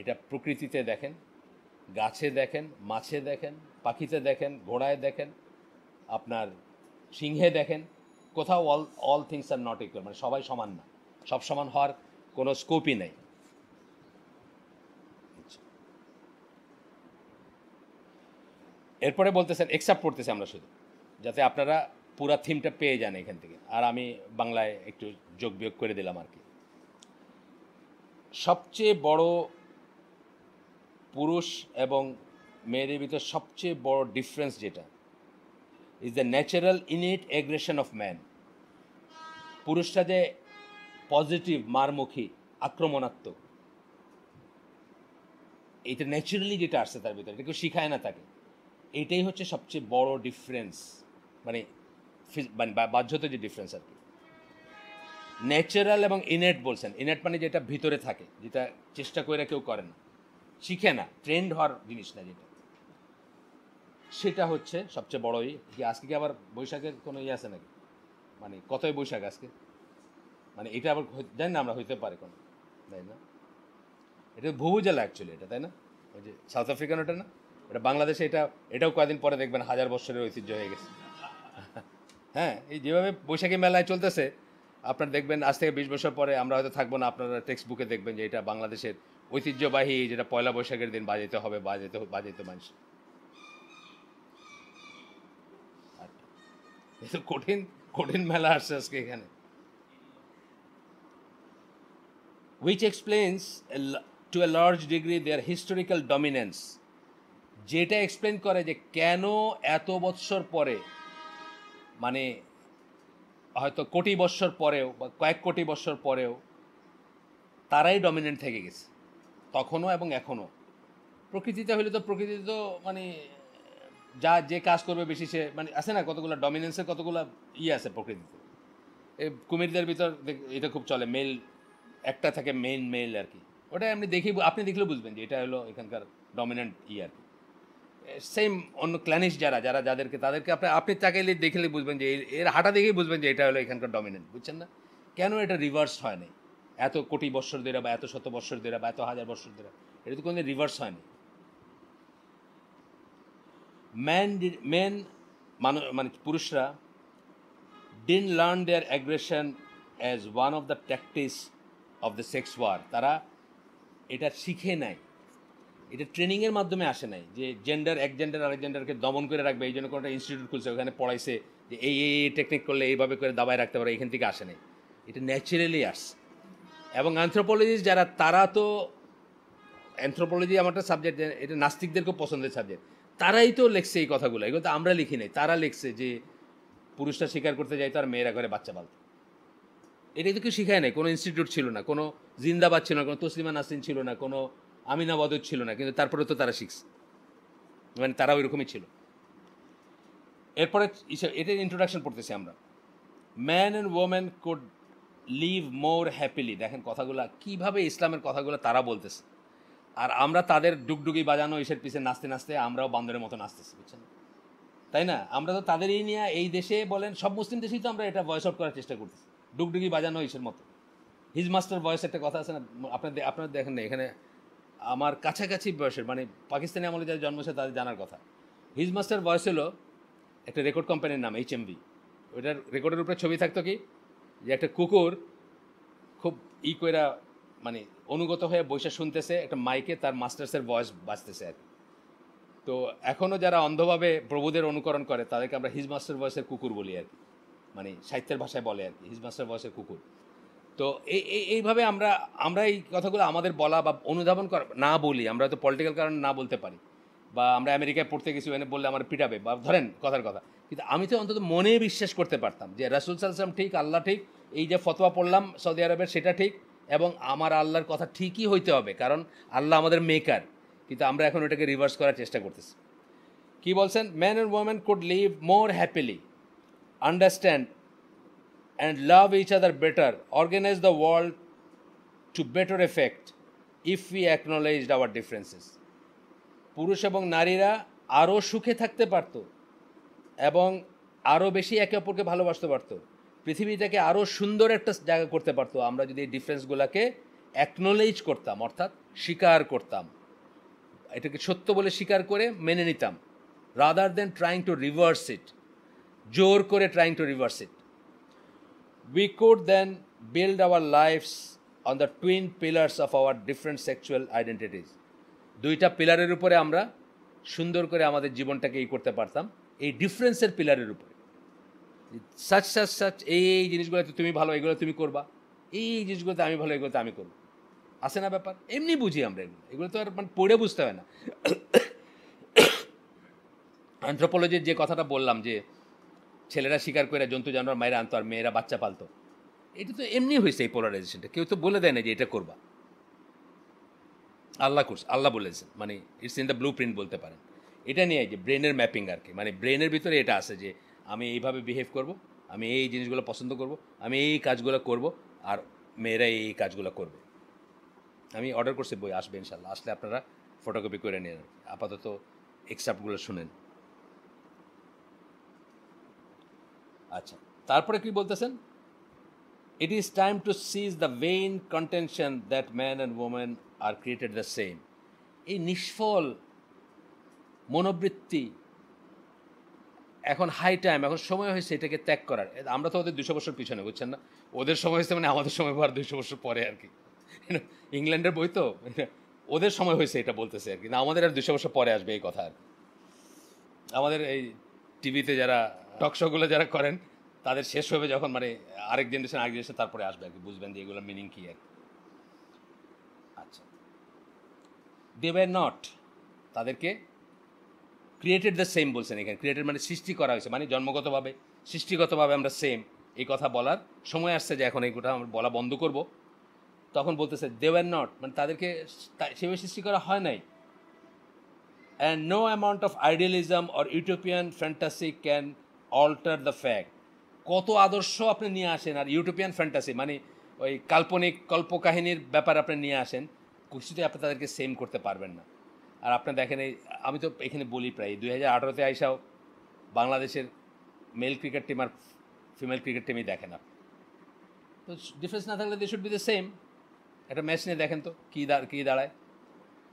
এটা প্রকৃতিতে দেখেন গাছে দেখেন মাছে দেখেন পাখিতে দেখেন ঘোড়ায় দেখেন আপনার সিংহে দেখেন কোথাও all all things are not equal মানে সবাই সমান না সব সমান হওয়ার কোনো স্কোপই নেই এরপরে বলতেছেন এক্সেপ্ট করতেছি আমরা শুধু যাতে আপনারা পুরা থিমটা পেয়ে যান এখান থেকে আর আমি বাংলায় একটু যোগ বিয়োগ করে দিলাম আর কি সবচেয়ে বড় পুরুষ এবং মেয়েদের ভিতরে সবচেয়ে বড় ডিফারেন্স যেটা is the natural innate aggression of man পুরুষটা যে পজিটিভ মারমুখী আক্রমণাত্মক এটা ন্যাচারালি যেটা আসছে তার ভিতরে এটা কেউ শিখায় না তাকে এটাই হচ্ছে সবচেয়ে বড় ডিফারেন্স মানে মানে বাধ্যত যে ডিফারেন্স আর কি ন্যাচারাল এবং ইনেট বলছেন ইনেট মানে যেটা ভিতরে থাকে যেটা চেষ্টা করে কেউ করে না শিখে না ট্রেন্ড হওয়ার জিনিস না যেটা সেটা হচ্ছে সবচেয়ে বড় কি আজকে কি আবার বৈশাখের কোনো ইয়ে আছে নাকি মানে কতই বৈশাখ আজকে মানে এটা আবার জানি না আমরা হইতে পারে কোনো তাই না এটা জেলা অ্যাকচুয়ালি এটা তাই না ওই যে সাউথ আফ্রিকান ওটা না এটা বাংলাদেশে এটা এটাও কয়েকদিন পরে দেখবেন হাজার বছরের ঐতিহ্য হয়ে গেছে (laughs) হ্যাঁ এই যেভাবে বৈশাখী মেলায় চলতেছে আপনার দেখবেন আজ থেকে বিশ বছর পরে আমরা হয়তো থাকবো না আপনারা টেক্সট বুকে দেখবেন যে এটা বাংলাদেশের ঐতিহ্যবাহী যেটা পয়লা বৈশাখের দিন বাজাতে হবে বাজাতে বাজাতে মানুষ কঠিন কঠিন মেলা আসছে আজকে এখানে which explains to a large degree their historical dominance যেটা এক্সপ্লেন করে যে কেন এত বৎসর পরে মানে হয়তো কোটি বৎসর পরেও বা কয়েক কোটি বৎসর পরেও তারাই ডমিনেন্ট থেকে গেছে তখনও এবং এখনও প্রকৃতিতে হলে তো প্রকৃতি তো মানে যা যে কাজ করবে বেশি সে মানে আছে না কতগুলো ডমিনেন্সের কতগুলো ইয়ে আছে প্রকৃতিতে এই কুমিরদের ভিতর এটা খুব চলে মেল একটা থাকে মেন মেল আর কি ওটা আপনি দেখি আপনি দেখলে বুঝবেন যে এটা হলো এখানকার ডমিনেন্ট ই আর কি সেম অন্য ক্ল্যানিশ যারা যারা যাদেরকে তাদেরকে আপনি আপনি তাকাইলে দেখলে বুঝবেন যে এর হাঁটা দেখেই বুঝবেন যে এটা হলো এখানকার ডমিনেন্ট বুঝছেন না কেন এটা রিভার্স হয় নাই এত কোটি বছর ধরে বা এত শত বছর দেরা বা এত হাজার বছর ধরে এটা তো কোনোদিন রিভার্স হয়নি ম্যান মেন মানে পুরুষরা then learn their aggression as one of the practice of the sex war তারা এটা শিখে নেয় এটা ট্রেনিংয়ের মাধ্যমে আসে নাই যে জেন্ডার এক জেন্ডার আরেক জেন্ডারকে দমন করে রাখবে এই জন্য কোনো একটা ইনস্টিটিউট খুলছে ওখানে পড়াইছে যে এই এই টেকনিক করলে এইভাবে করে দাবায় রাখতে পারে এখান থেকে আসে নাই এটা ন্যাচারালি আসছে এবং অ্যান্থ্রোপোলজিস্ট যারা তারা তো অ্যান্থ্রোপোলজি আমার একটা সাবজেক্ট এটা খুব পছন্দের সাবজেক্ট তারাই তো লেখছে এই কথাগুলো এগুলো তো আমরা লিখি নাই তারা লেখছে যে পুরুষরা স্বীকার করতে যাইতো আর মেয়েরা ঘরে বাচ্চা পালত এটা তো কেউ শিখায় নাই কোনো ইনস্টিটিউট ছিল না কোনো জিন্দাবাদ ছিল না কোনো তসলিমা নাসিন ছিল না কোনো আমিনাবাদও ছিল না কিন্তু তারপরে তো তারা শিখছে মানে তারা ওই রকমই ছিল এরপরে এটার ইন্ট্রোডাকশন পড়তেছি আমরা man and women could live more happily দেখেন কথাগুলো কিভাবে ইসলামের কথাগুলো তারা বলতেছে আর আমরা তাদের ডুগডুগি বাজানো এসের পিছিয়ে নাচতে নাচতে আমরাও বান্দরের মতো নাচতেছি বুঝছেন তাই না আমরা তো তাদেরই নিয়ে এই দেশে বলেন সব মুসলিম দেশেই তো আমরা এটা ভয়েস আউট করার চেষ্টা করতেছি ডুগডুগি বাজানো ইসের মতো হিজ মাস্টার বয়স একটা কথা আছে না আপনাদের আপনারা দেখেন না এখানে আমার কাছাকাছি বয়সের মানে পাকিস্তানি আমলে যারা জন্মছে তাদের জানার কথা হিজ মাস্টার বয়স হলো একটা রেকর্ড কোম্পানির নাম এইচ এমবি ওইটার রেকর্ডের উপরে ছবি থাকতো কি যে একটা কুকুর খুব ই করে মানে অনুগত হয়ে বসে শুনতেছে একটা মাইকে তার মাস্টার্সের ভয়েস বাঁচতেছে আর তো এখনও যারা অন্ধভাবে প্রভুদের অনুকরণ করে তাদেরকে আমরা হিজ মাস্টার ভয়েসের কুকুর বলি আর কি মানে সাহিত্যের ভাষায় বলে আর কি হিজ মাস্টার ভয়েসের কুকুর তো এই এইভাবে আমরা আমরা এই কথাগুলো আমাদের বলা বা অনুধাবন করা না বলি আমরা তো পলিটিক্যাল কারণে না বলতে পারি বা আমরা আমেরিকায় পড়তে গেছি ওখানে বললে আমার পিটাবে বা ধরেন কথার কথা কিন্তু আমি তো অন্তত মনে বিশ্বাস করতে পারতাম যে রাসুল সালসাম ঠিক আল্লাহ ঠিক এই যে ফতোয়া পড়লাম সৌদি আরবের সেটা ঠিক এবং আমার আল্লাহর কথা ঠিকই হইতে হবে কারণ আল্লাহ আমাদের মেকার কিন্তু আমরা এখন ওটাকে রিভার্স করার চেষ্টা করতেছি কি বলছেন man and women could live more happily understand and love each other better organise the world to better effect if you acknowledged our differences পুরুষ এবং নারীরা আরও সুখে থাকতে পারত এবং আরও বেশি একে অপরকে ভালোবাসতে পারতো পৃথিবীটাকে আরও সুন্দর একটা জায়গা করতে পারতো আমরা যদি এই ডিফারেন্সগুলোকে অ্যাকনোলেজ করতাম অর্থাৎ স্বীকার করতাম এটাকে সত্য বলে স্বীকার করে মেনে নিতাম rather than trying to reverse it জোর করে trying to reverse it we could then build our lives on the twin pillars of our different sexual identities দুইটা পিলারের উপরে আমরা সুন্দর করে আমাদের জীবনটাকে এই করতে পারতাম এই ডিফারেন্সের পিলারের উপরে সাচ সাচ সাচ এই এই জিনিসগুলোতে তুমি ভালো এগুলো তুমি করবা এই জিনিসগুলোতে আমি ভালো এগুলোতে আমি করবো আসে না ব্যাপার এমনি বুঝি আমরা এগুলো এগুলো তো আর মানে পড়ে বুঝতে হয় না অ্যান্থ্রোপোলজির যে কথাটা বললাম যে ছেলেরা শিকার করে জন্তু জানোয়ার মায়েরা আনতো আর মেয়েরা বাচ্চা পালতো এটা তো এমনি হয়েছে এই পোলারাইজেশনটা কেউ তো বলে দেয় না যে এটা করবা আল্লাহ কোর্স আল্লাহ বলেছেন মানে it's in the blueprint বলতে পারেন এটা নিয়ে যে ব্রেনের ম্যাপিং আর কি মানে ব্রেনের ভিতরে এটা আছে যে আমি এইভাবে বিহেভ করব আমি এই জিনিসগুলো পছন্দ করব আমি এই কাজগুলো করব আর মেয়েরা এই কাজগুলো করবে আমি অর্ডার করছি বই আসবে ইনশাল্লাহ আসলে আপনারা ফটোকপি করে নিন আপাতত এক্সাপ্টগুলো শুনেন আচ্ছা তারপরে কি বলতেছেন it is time to cease the main contention that man and women are created the same এই নিষ্ফল মনোবৃত্তি এখন হাই টাইম এখন সময় হয়েছে এটাকে ত্যাগ করার আমরা তো ওদের দুশো বছর পিছনে বুঝছেন না ওদের সময় হয়েছে মানে আমাদের সময় পর দুশো বছর পরে আর কি (laughs) ইংল্যান্ডের বই তো (laughs) ওদের সময় হয়েছে এটা বলতেছে আর কি না আমাদের আর দুশো বছর পরে আসবে এই কথা আর আমাদের এই টিভিতে যারা টক শোগুলো যারা করেন তাদের শেষ হবে যখন মানে আরেক জেনারেশন আরেক জেনারেশন তারপরে আসবে আর কি বুঝবেন যে এগুলোর মিনিং কী আর কি দে ওয়ার নট তাদেরকে ক্রিয়েটেড দ্য সেম বলছেন এখানে ক্রিয়েটেড মানে সৃষ্টি করা হয়েছে মানে জন্মগতভাবে সৃষ্টিগতভাবে আমরা সেম এই কথা বলার সময় আসছে যে এখন এই গোটা আমরা বলা বন্ধ করব তখন বলতেছে দে ওয়ার নট মানে তাদেরকে সেভাবে সৃষ্টি করা হয় নাই and no amount of idealism or utopian fantasy can alter the fact কত আদর্শ আপনি নিয়ে আসেন আর ইউটোপিয়ান ফ্যান্টাসি মানে ওই কাল্পনিক কল্পকাহিনীর ব্যাপার আপনি নিয়ে আসেন কিছুতে আপনি তাদেরকে সেম করতে পারবেন না আর আপনার দেখেন এই আমি তো এখানে বলি প্রায় দুই হাজার আঠারোতে আইসাও বাংলাদেশের মেল ক্রিকেট টিম আর ফিমেল ক্রিকেট টিমই দেখেন আপনি তো ডিফারেন্স না থাকলে they should be the same একটা ম্যাচ নিয়ে দেখেন তো কী দাঁড় কী দাঁড়ায়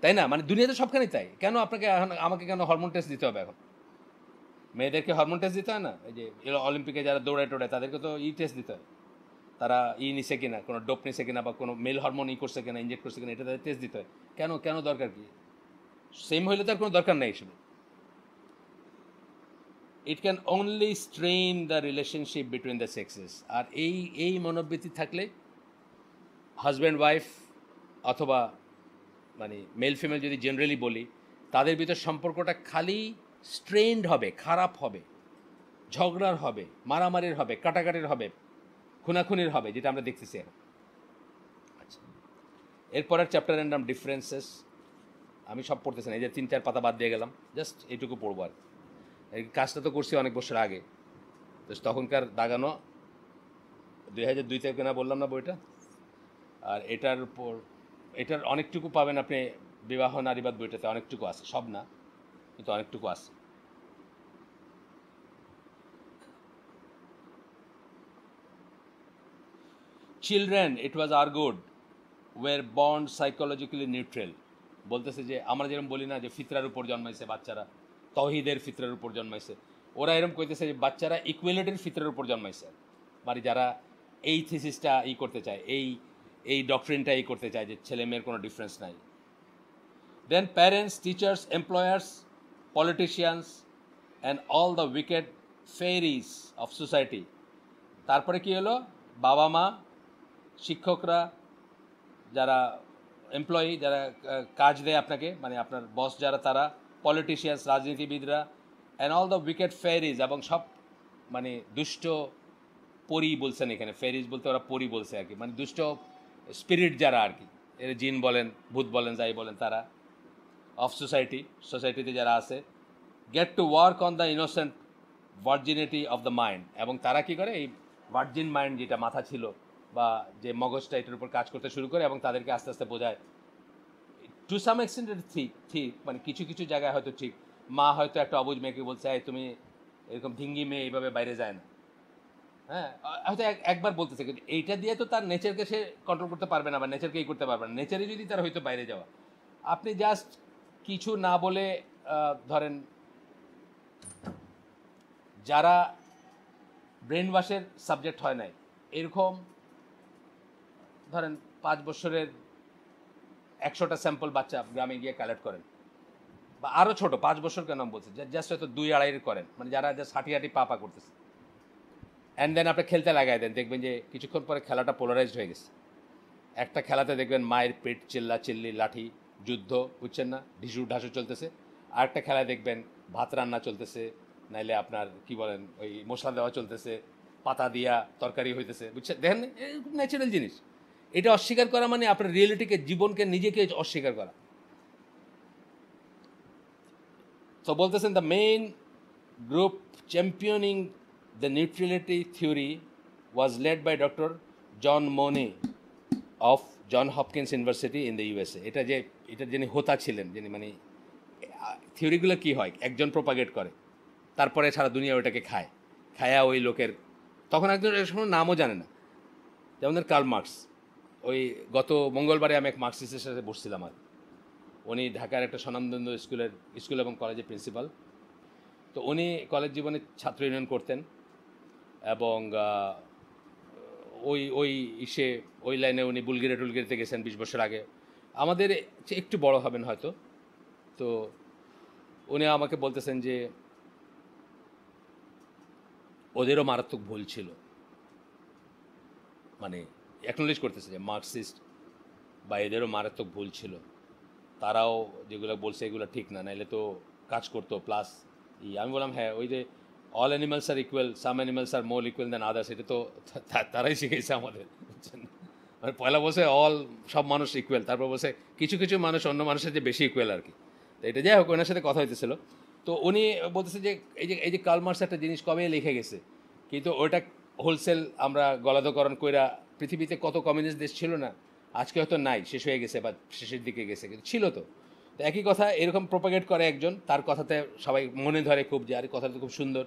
তাই না মানে দুনিয়াতে সবখানেই তাই কেন আপনাকে এখন আমাকে কেন হরমোন টেস্ট দিতে হবে এখন মেয়েদেরকে হরমোন টেস্ট দিতে হয় না এই যে অলিম্পিকে যারা দৌড়ায় টোড়ায় তাদেরকে তো ই টেস্ট দিতে হয় তারা ই নিছে কিনা কোনো ডোপ নিছে কিনা বা কোনো মেল হরমোন ই করছে কিনা ইনজেক্ট করছে কিনা এটা তাদের টেস্ট দিতে হয় কেন কেন দরকার কি সেম হইলে তার কোনো দরকার নাই এসবে it can only strain the relationship between the sexes আর এই এই মনোবৃত্তি থাকলে হাজব্যান্ড ওয়াইফ অথবা মানে মেল ফিমেল যদি জেনারেলি বলি তাদের ভিতর সম্পর্কটা খালি স্ট্রেন্ড হবে খারাপ হবে ঝগড়ার হবে মারামারির হবে কাটাকাটির হবে খুনাখুনির হবে যেটা আমরা দেখতেছি এখন আচ্ছা এরপরের চ্যাপ্টারের নাম ডিফারেন্সেস আমি সব পড়তেছি না এই যে তিন চার পাতা বাদ দিয়ে গেলাম জাস্ট এইটুকু পড়বো আর এই কাজটা তো করছি অনেক বছর আগে তো তখনকার দাগানো দুই হাজার দুই থেকে না বললাম না বইটা আর এটার পর এটার অনেকটুকু পাবেন আপনি বিবাহ নারীবাদ বইটাতে অনেকটুকু আছে সব না কিন্তু অনেকটুকু আছে children it was argued were বন্ড সাইকোলজিক্যালি নিউট্রেল বলতেছে যে আমরা যেরকম বলি না যে ফিতরার উপর জন্মাইছে বাচ্চারা তহিদের ফিতরার উপর জন্মাইছে ওরা এরকম কইতেছে যে বাচ্চারা ইকুয়েলিটির ফিতরের উপর জন্মাইছে মানে যারা এই থিসিসটা ই করতে চায় এই এই ডক্টরিনটা ই করতে চায় যে ছেলে মেয়ের কোনো ডিফারেন্স নাই then parents teachers employers politicians and all the wicked fairies of society তারপরে কি হলো বাবা মা শিক্ষকরা যারা এমপ্লয়ি যারা কাজ দেয় আপনাকে মানে আপনার বস যারা তারা পলিটিশিয়ানস রাজনীতিবিদরা and all the wicked fairies এবং সব মানে দুষ্ট পরি বলছেন এখানে ফেরিজ বলতে ওরা পরি বলছে আর কি মানে দুষ্ট স্পিরিট যারা আর কি এর জিন বলেন ভূত বলেন যাই বলেন তারা অফ সোসাইটি সোসাইটিতে যারা আছে get to work on the innocent virginity of the mind এবং তারা কি করে এই ভার্জিন মাইন্ড যেটা মাথা ছিল বা যে মগজটা এটার উপর কাজ করতে শুরু করে এবং তাদেরকে আস্তে আস্তে বোঝায় টু সাম এক্সটেন্ট ঠিক ঠিক মানে কিছু কিছু জায়গায় হয়তো ঠিক মা হয়তো একটা অবুজ মেয়েকে বলছে এই তুমি এরকম ঢিঙ্গি মেয়ে এইভাবে বাইরে যায় না হ্যাঁ হয়তো একবার বলতেছে কিন্তু এইটা দিয়ে তো তার নেচারকে সে কন্ট্রোল করতে পারবে না বা নেচারকেই করতে পারবে না নেচারে যদি তার হয়তো বাইরে যাওয়া আপনি জাস্ট কিছু না বলে ধরেন যারা ব্রেন ওয়াশের সাবজেক্ট হয় নাই এরকম ধরেন পাঁচ বছরের একশোটা স্যাম্পল বাচ্চা গ্রামে গিয়ে কালেক্ট করেন বা আরও ছোট পাঁচ বছর কেন বলছে জাস্ট হয়তো দুই আড়াইয়ের করেন মানে যারা জাস্ট হাঁটি হাঁটি পাপা করতেছে অ্যান্ড দেন আপনি খেলতে লাগাই দেন দেখবেন যে কিছুক্ষণ পরে খেলাটা পোলারাইজড হয়ে গেছে একটা খেলাতে দেখবেন মায়ের পেট চিল্লা চিল্লি লাঠি যুদ্ধ বুঝছেন না ঢিসু ঢাসু চলতেছে আর একটা খেলায় দেখবেন ভাত রান্না চলতেছে নাইলে আপনার কি বলেন ওই মশলা দেওয়া চলতেছে পাতা দিয়া তরকারি হইতেছে বুঝছেন দেখেন খুব ন্যাচারাল জিনিস এটা অস্বীকার করা মানে আপনার রিয়েলিটিকে জীবনকে নিজেকে অস্বীকার করা তো বলতেছেন the main group championing the neutrality theory was led by doctor John Money of John Hopkins University in the USA এটা যে এটা যিনি হোতা ছিলেন যিনি মানে থিওরিগুলো কি হয় একজন প্রোপাগেট করে তারপরে সারা দুনিয়া ওটাকে খায় খায়া ওই লোকের তখন একজন সময় নামও জানে না যেমন কার্ল মার্কস ওই গত মঙ্গলবারে আমি এক মার্কসিস্টের সাথে বসছিলাম আর উনি ঢাকার একটা স্বনামদন্দ স্কুলের স্কুল এবং কলেজের প্রিন্সিপাল তো উনি কলেজ জীবনে ছাত্র ইউনিয়ন করতেন এবং ওই ওই ইসে ওই লাইনে উনি বুলগিরে টুলগিরিতে গেছেন বিশ বছর আগে আমাদের একটু বড় হবেন হয়তো তো উনি আমাকে বলতেছেন যে ওদেরও মারাত্মক ভুল ছিল মানে অ্যাকনোলেজ করতেছে যে মার্কসিস্ট বা এদেরও মারাত্মক ভুল ছিল তারাও যেগুলো বলছে এগুলো ঠিক না নাহলে তো কাজ করতো প্লাস ই আমি বললাম হ্যাঁ ওই যে all animals are equal some animals are more equal than others এটা তো তারাই শিখেছে আমাদের মানে পয়লা বসে অল সব মানুষ ইকুয়াল তারপর বসে কিছু কিছু মানুষ অন্য মানুষের যে বেশি ইকুয়াল আর কি তো এটা যাই হোক ওনার সাথে কথা হইতেছিল তো উনি বলতেছে যে এই যে এই যে কালমার্স একটা জিনিস কবে লিখে গেছে কিন্তু ওইটা হোলসেল আমরা গলাধকরণ কইরা পৃথিবীতে কত কমিউনিস্ট দেশ ছিল না আজকে হয়তো নাই শেষ হয়ে গেছে বা শেষের দিকে গেছে কিন্তু ছিল তো তো একই কথা এরকম প্রোপাগেট করে একজন তার কথাতে সবাই মনে ধরে খুব যে আর কথাটা তো খুব সুন্দর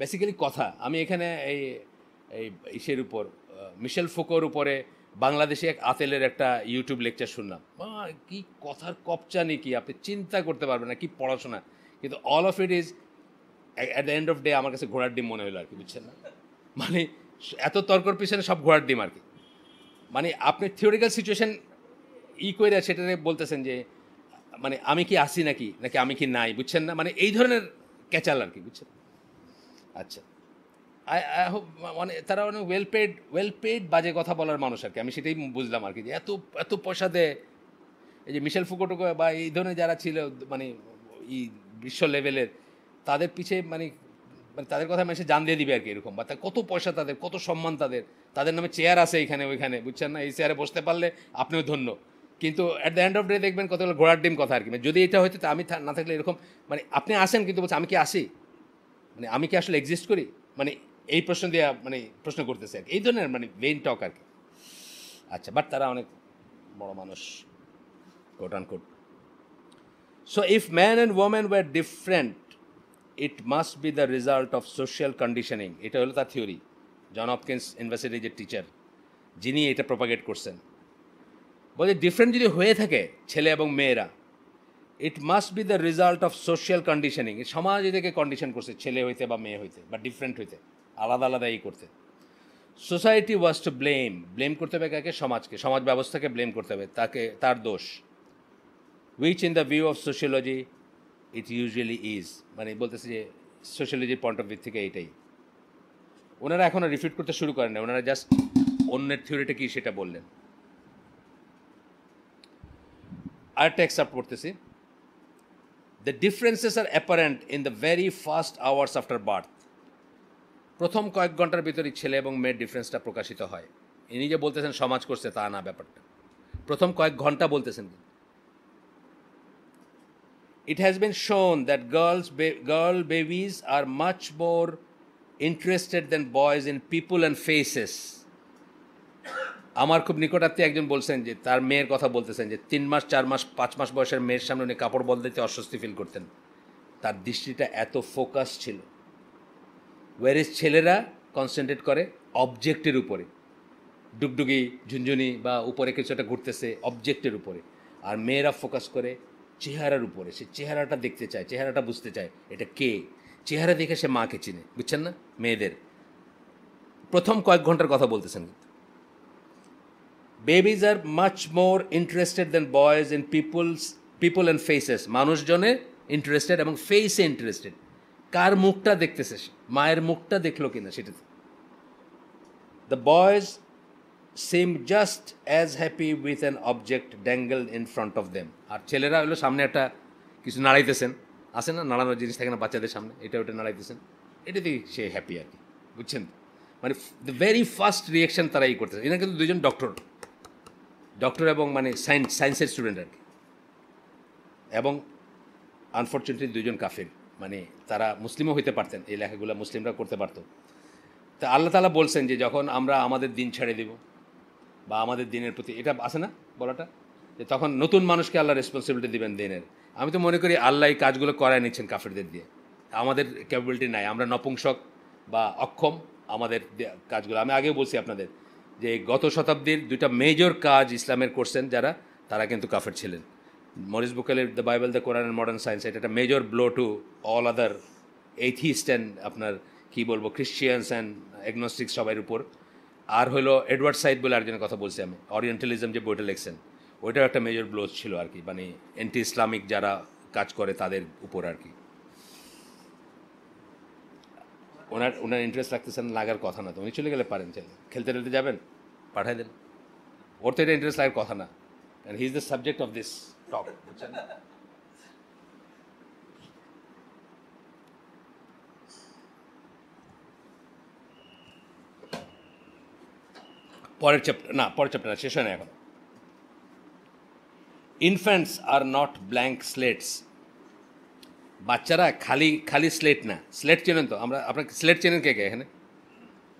বেসিক্যালি কথা আমি এখানে এই এই ইসের উপর মিশেল ফোকোর উপরে বাংলাদেশে এক আতেলের একটা ইউটিউব লেকচার শুনলাম কি কথার নেই কি আপনি চিন্তা করতে পারবেন না কি পড়াশোনা কিন্তু all of it is at the end of day আমার কাছে ঘোড়ার ডিম মনে হলো আর কি বুঝছেন না মানে এত তর্কর পিছনে সব ঘোড়ার ডিম আর কি মানে আপনি থিওরিক্যাল সিচুয়েশান ই করে সেটা বলতেছেন যে মানে আমি কি আসি নাকি নাকি আমি কি নাই বুঝছেন না মানে এই ধরনের ক্যাচাল আর কি বুঝছেন আচ্ছা আই আই হোপ মানে তারা অনেক ওয়েল পেড ওয়েল পেড বাজে কথা বলার মানুষ আর কি আমি সেটাই বুঝলাম আর কি যে এত এত পয়সা দেয় এই যে মিশেল ফুকোটুকো বা এই ধরনের যারা ছিল মানে ই বিশ্ব লেভেলের তাদের পিছিয়ে মানে মানে তাদের কথা মানুষে জান দিয়ে দিবে আর কি এরকম বা কত পয়সা তাদের কত সম্মান তাদের তাদের নামে চেয়ার আছে এখানে ওইখানে বুঝছেন না এই চেয়ারে বসতে পারলে আপনিও ধন্য কিন্তু at the end of day দেখবেন কতগুলো ঘোড়ার ডিম কথা আর কি মানে যদি এটা হয়তো আমি না থাকলে এরকম মানে আপনি আসেন কিন্তু বলছেন আমি কি আসি মানে আমি কি আসলে এক্সিস্ট করি মানে এই প্রশ্ন দিয়ে মানে প্রশ্ন করতেছে আর কি এই ধরনের মানে মেইন টক আর কি আচ্ছা বাট তারা অনেক বড় মানুষ quote and quote so if man and women were different it must be the result of social conditioning এটা হলো তার থিওরি জন হপকিন্স ইউনিভার্সিটির যে টিচার যিনি এটা প্রপাগেট করছেন বলে ডিফারেন্ট যদি হয়ে থাকে ছেলে এবং মেয়েরা it must be the result of social conditioning সমাজ এদেরকে কন্ডিশন করছে ছেলে হইতে বা মেয়ে হইতে বা ডিফারেন্ট হইতে আলাদা আলাদা এই করতে society was to blame blame করতে হবে কাকে সমাজকে সমাজ ব্যবস্থাকে ব্লেম করতে হবে তাকে তার দোষ which in the view of sociology it usually is মানে বলতেছে যে সোশ্যালজির পয়েন্ট অফ ভিউ থেকে এটাই ওনারা এখনও রিফিউট করতে শুরু করেন না ওনারা জাস্ট অন্যের থিওরিটা কি সেটা বললেন আরেকটা অ্যাকসেপ্ট করতেছি the differences are apparent in the very first hours after birth প্রথম কয়েক ঘন্টার ভিতরে ছেলে এবং মেয়ের ডিফারেন্সটা প্রকাশিত হয় ইনি যে বলতেছেন সমাজ করছে তা না ব্যাপারটা প্রথম কয়েক ঘন্টা বলতেছেন It has been shown that girls, ba- girl babies are much more interested than boys in people and faces. আমার খুব নিকটাত্মী একজন বলছেন যে তার মেয়ের কথা বলতেছেন যে তিন মাস চার মাস পাঁচ মাস বয়সের মেয়ের সামনে উনি কাপড় বলতে অস্বস্তি ফিল করতেন তার দৃষ্টিটা এত ফোকাস ছিল ওয়ারেজ ছেলেরা কনসেন্ট্রেট করে অবজেক্টের উপরে ডুগডুগি ঝুনঝুনি বা উপরে কিছু একটা ঘুরতেছে অবজেক্টের উপরে আর মেয়েরা ফোকাস করে চেহারার উপরে সে চেহারাটা দেখতে চায় চেহারাটা বুঝতে চায় এটা কে চেহারা দেখে সে মাকে চিনে বুঝছেন না মেয়েদের প্রথম কয়েক ঘন্টার কথা বলতেছেন কিন্তু babies are much more interested than boys in peoples people and faces মানুষজনে ইন্টারেস্টেড এবং ফেসে ইন্টারেস্টেড কার মুখটা দেখতেছে মায়ের মুখটা দেখলো কিনা সেটাতে the boys same just as happy with an object dangle in front of them আর ছেলেরা হলো সামনে একটা কিছু নাড়াইতেছেন আসে না নাড়ানোর জিনিস থাকে না বাচ্চাদের সামনে এটা ওটা নাড়াইতেছেন এটা দিয়ে সে হ্যাপি আর কি বুঝছেন মানে দ্য ভেরি ফার্স্ট রিয়েকশন তারা এই করতেছে এরা কিন্তু দুজন ডক্টর ডক্টর এবং মানে সায়েন্স সায়েন্সের স্টুডেন্ট আর কি এবং আনফর্চুনেটলি দুজন কাফের মানে তারা মুসলিমও হইতে পারতেন এই লেখাগুলো মুসলিমরা করতে পারতো তা আল্লাহ তালা বলছেন যে যখন আমরা আমাদের দিন ছেড়ে দেবো বা আমাদের দিনের প্রতি এটা আছে না বলাটা যে তখন নতুন মানুষকে আল্লাহ রেসপন্সিবিলিটি দিবেন দিনের আমি তো মনে করি আল্লাহ এই কাজগুলো করায় নিচ্ছেন কাফেরদের দিয়ে আমাদের ক্যাপাবিলিটি নাই আমরা নপুংসক বা অক্ষম আমাদের কাজগুলো আমি আগেও বলছি আপনাদের যে গত শতাব্দীর দুইটা মেজর কাজ ইসলামের করছেন যারা তারা কিন্তু কাফের ছিলেন মরিস বুকেলের the Bible the Quran and modern science এটা একটা major blow to all other atheist and আপনার কী বলবো খ্রিশ্চিয়ানস অ্যান্ড অ্যাগনস্টিক সবাইয়ের উপর আর হলো এডওয়ার্ড সাইদ বলে আরেকজনের কথা বলছি আমি অরিয়েন্টালিজম যে বইটা লিখছেন ওইটাও একটা মেজর ব্লোজ ছিল আর কি মানে অ্যান্টি ইসলামিক যারা কাজ করে তাদের উপর আর কি ওনার ওনার ইন্টারেস্ট লাগতেছে না লাগার কথা না তো উনি চলে গেলে পারেন চাইলে খেলতে টেলতে যাবেন পাঠাই দেন ওর তো এটা ইন্টারেস্ট লাগার কথা না and he is the subject of this top না পরের চ্যাপ্টার না পরের চ্যাপ্টার শেষ হয় না এখন infants are not blank slates বাচ্চারা খালি খালি স্লেট না স্লেট চেনেন তো আমরা আপনার স্লেট চেনেন কে কে এখানে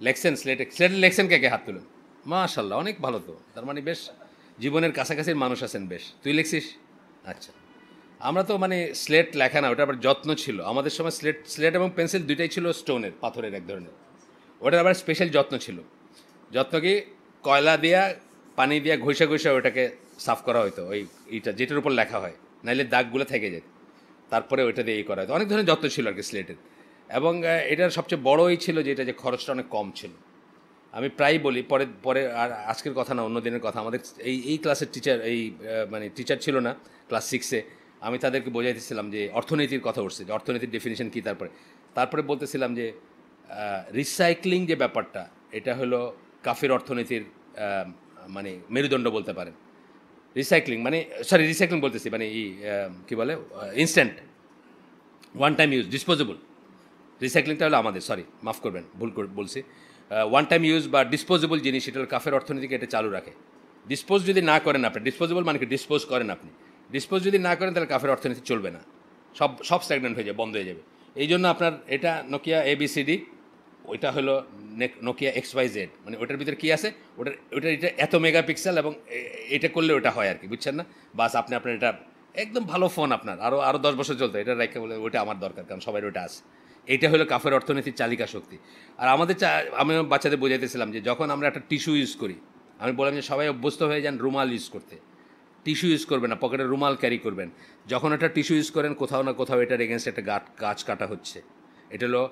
লেকসেন স্লেট স্লেট লেকসেন কে কে হাত তুলুন মাশাল্লাহ অনেক ভালো তো তার মানে বেশ জীবনের কাছাকাছির মানুষ আছেন বেশ তুই লেখছিস আচ্ছা আমরা তো মানে স্লেট লেখা না ওটা আবার যত্ন ছিল আমাদের সময় স্লেট স্লেট এবং পেন্সিল দুইটাই ছিল স্টোনের পাথরের এক ধরনের ওটার আবার স্পেশাল যত্ন ছিল যত্ন কি কয়লা দেওয়া পানি দিয়া ঘষে ঘষে ওটাকে সাফ করা হতো ওই ইটা যেটার উপর লেখা হয় নাইলে দাগগুলো থেকে যেত তারপরে ওইটা দিয়ে করা হতো অনেক ধরনের যত্ন ছিল আর কি স্লেটের এবং এটার সবচেয়ে বড়ই ছিল যে এটা যে খরচটা অনেক কম ছিল আমি প্রায় বলি পরে পরে আর আজকের কথা না অন্য দিনের কথা আমাদের এই এই ক্লাসের টিচার এই মানে টিচার ছিল না ক্লাস সিক্সে আমি তাদেরকে বোঝাইতেছিলাম যে অর্থনীতির কথা উঠছে যে অর্থনীতির ডেফিনেশন কী তারপরে তারপরে বলতেছিলাম যে রিসাইক্লিং যে ব্যাপারটা এটা হলো কাফের অর্থনীতির মানে মেরুদণ্ড বলতে পারেন রিসাইক্লিং মানে সরি রিসাইক্লিং বলতেছি মানে ই কী বলে instant one time use disposable রিসাইক্লিংটা হলো আমাদের সরি মাফ করবেন ভুল বলছি ওয়ান টাইম ইউজ বা ডিসপোজেবল জিনিস এটা হলো কাফের অর্থনীতিকে এটা চালু রাখে ডিসপোজ যদি না করেন আপনি ডিসপোজেবল মানে কি ডিসপোজ করেন আপনি ডিসপোজ যদি না করেন তাহলে কাফের অর্থনীতি চলবে না সব সব স্ট্যাগনেন্ট হয়ে যাবে বন্ধ হয়ে যাবে এই জন্য আপনার এটা নোকিয়া এবিসিডি ওইটা হলো নোকিয়া এক্স ওয়াই জেড মানে ওটার ভিতরে কী আছে ওটার ওটার এটা এত মেগাপিক্সেল এবং এটা করলে ওটা হয় আর কি বুঝছেন না বাস আপনি আপনার এটা একদম ভালো ফোন আপনার আরও আরও দশ বছর চলতো এটা রাখে বলে ওটা আমার দরকার কারণ সবাই ওটা আছে এটা হলো কাফের অর্থনীতির চালিকা শক্তি আর আমাদের চা আমি বাচ্চাদের বোঝাইতেছিলাম যে যখন আমরা একটা টিস্যু ইউজ করি আমি বললাম যে সবাই অভ্যস্ত হয়ে যান রুমাল ইউজ করতে টিস্যু ইউজ করবেন না পকেটে রুমাল ক্যারি করবেন যখন একটা টিস্যু ইউজ করেন কোথাও না কোথাও এটার এগেনস্ট একটা গাছ কাটা হচ্ছে এটা হলো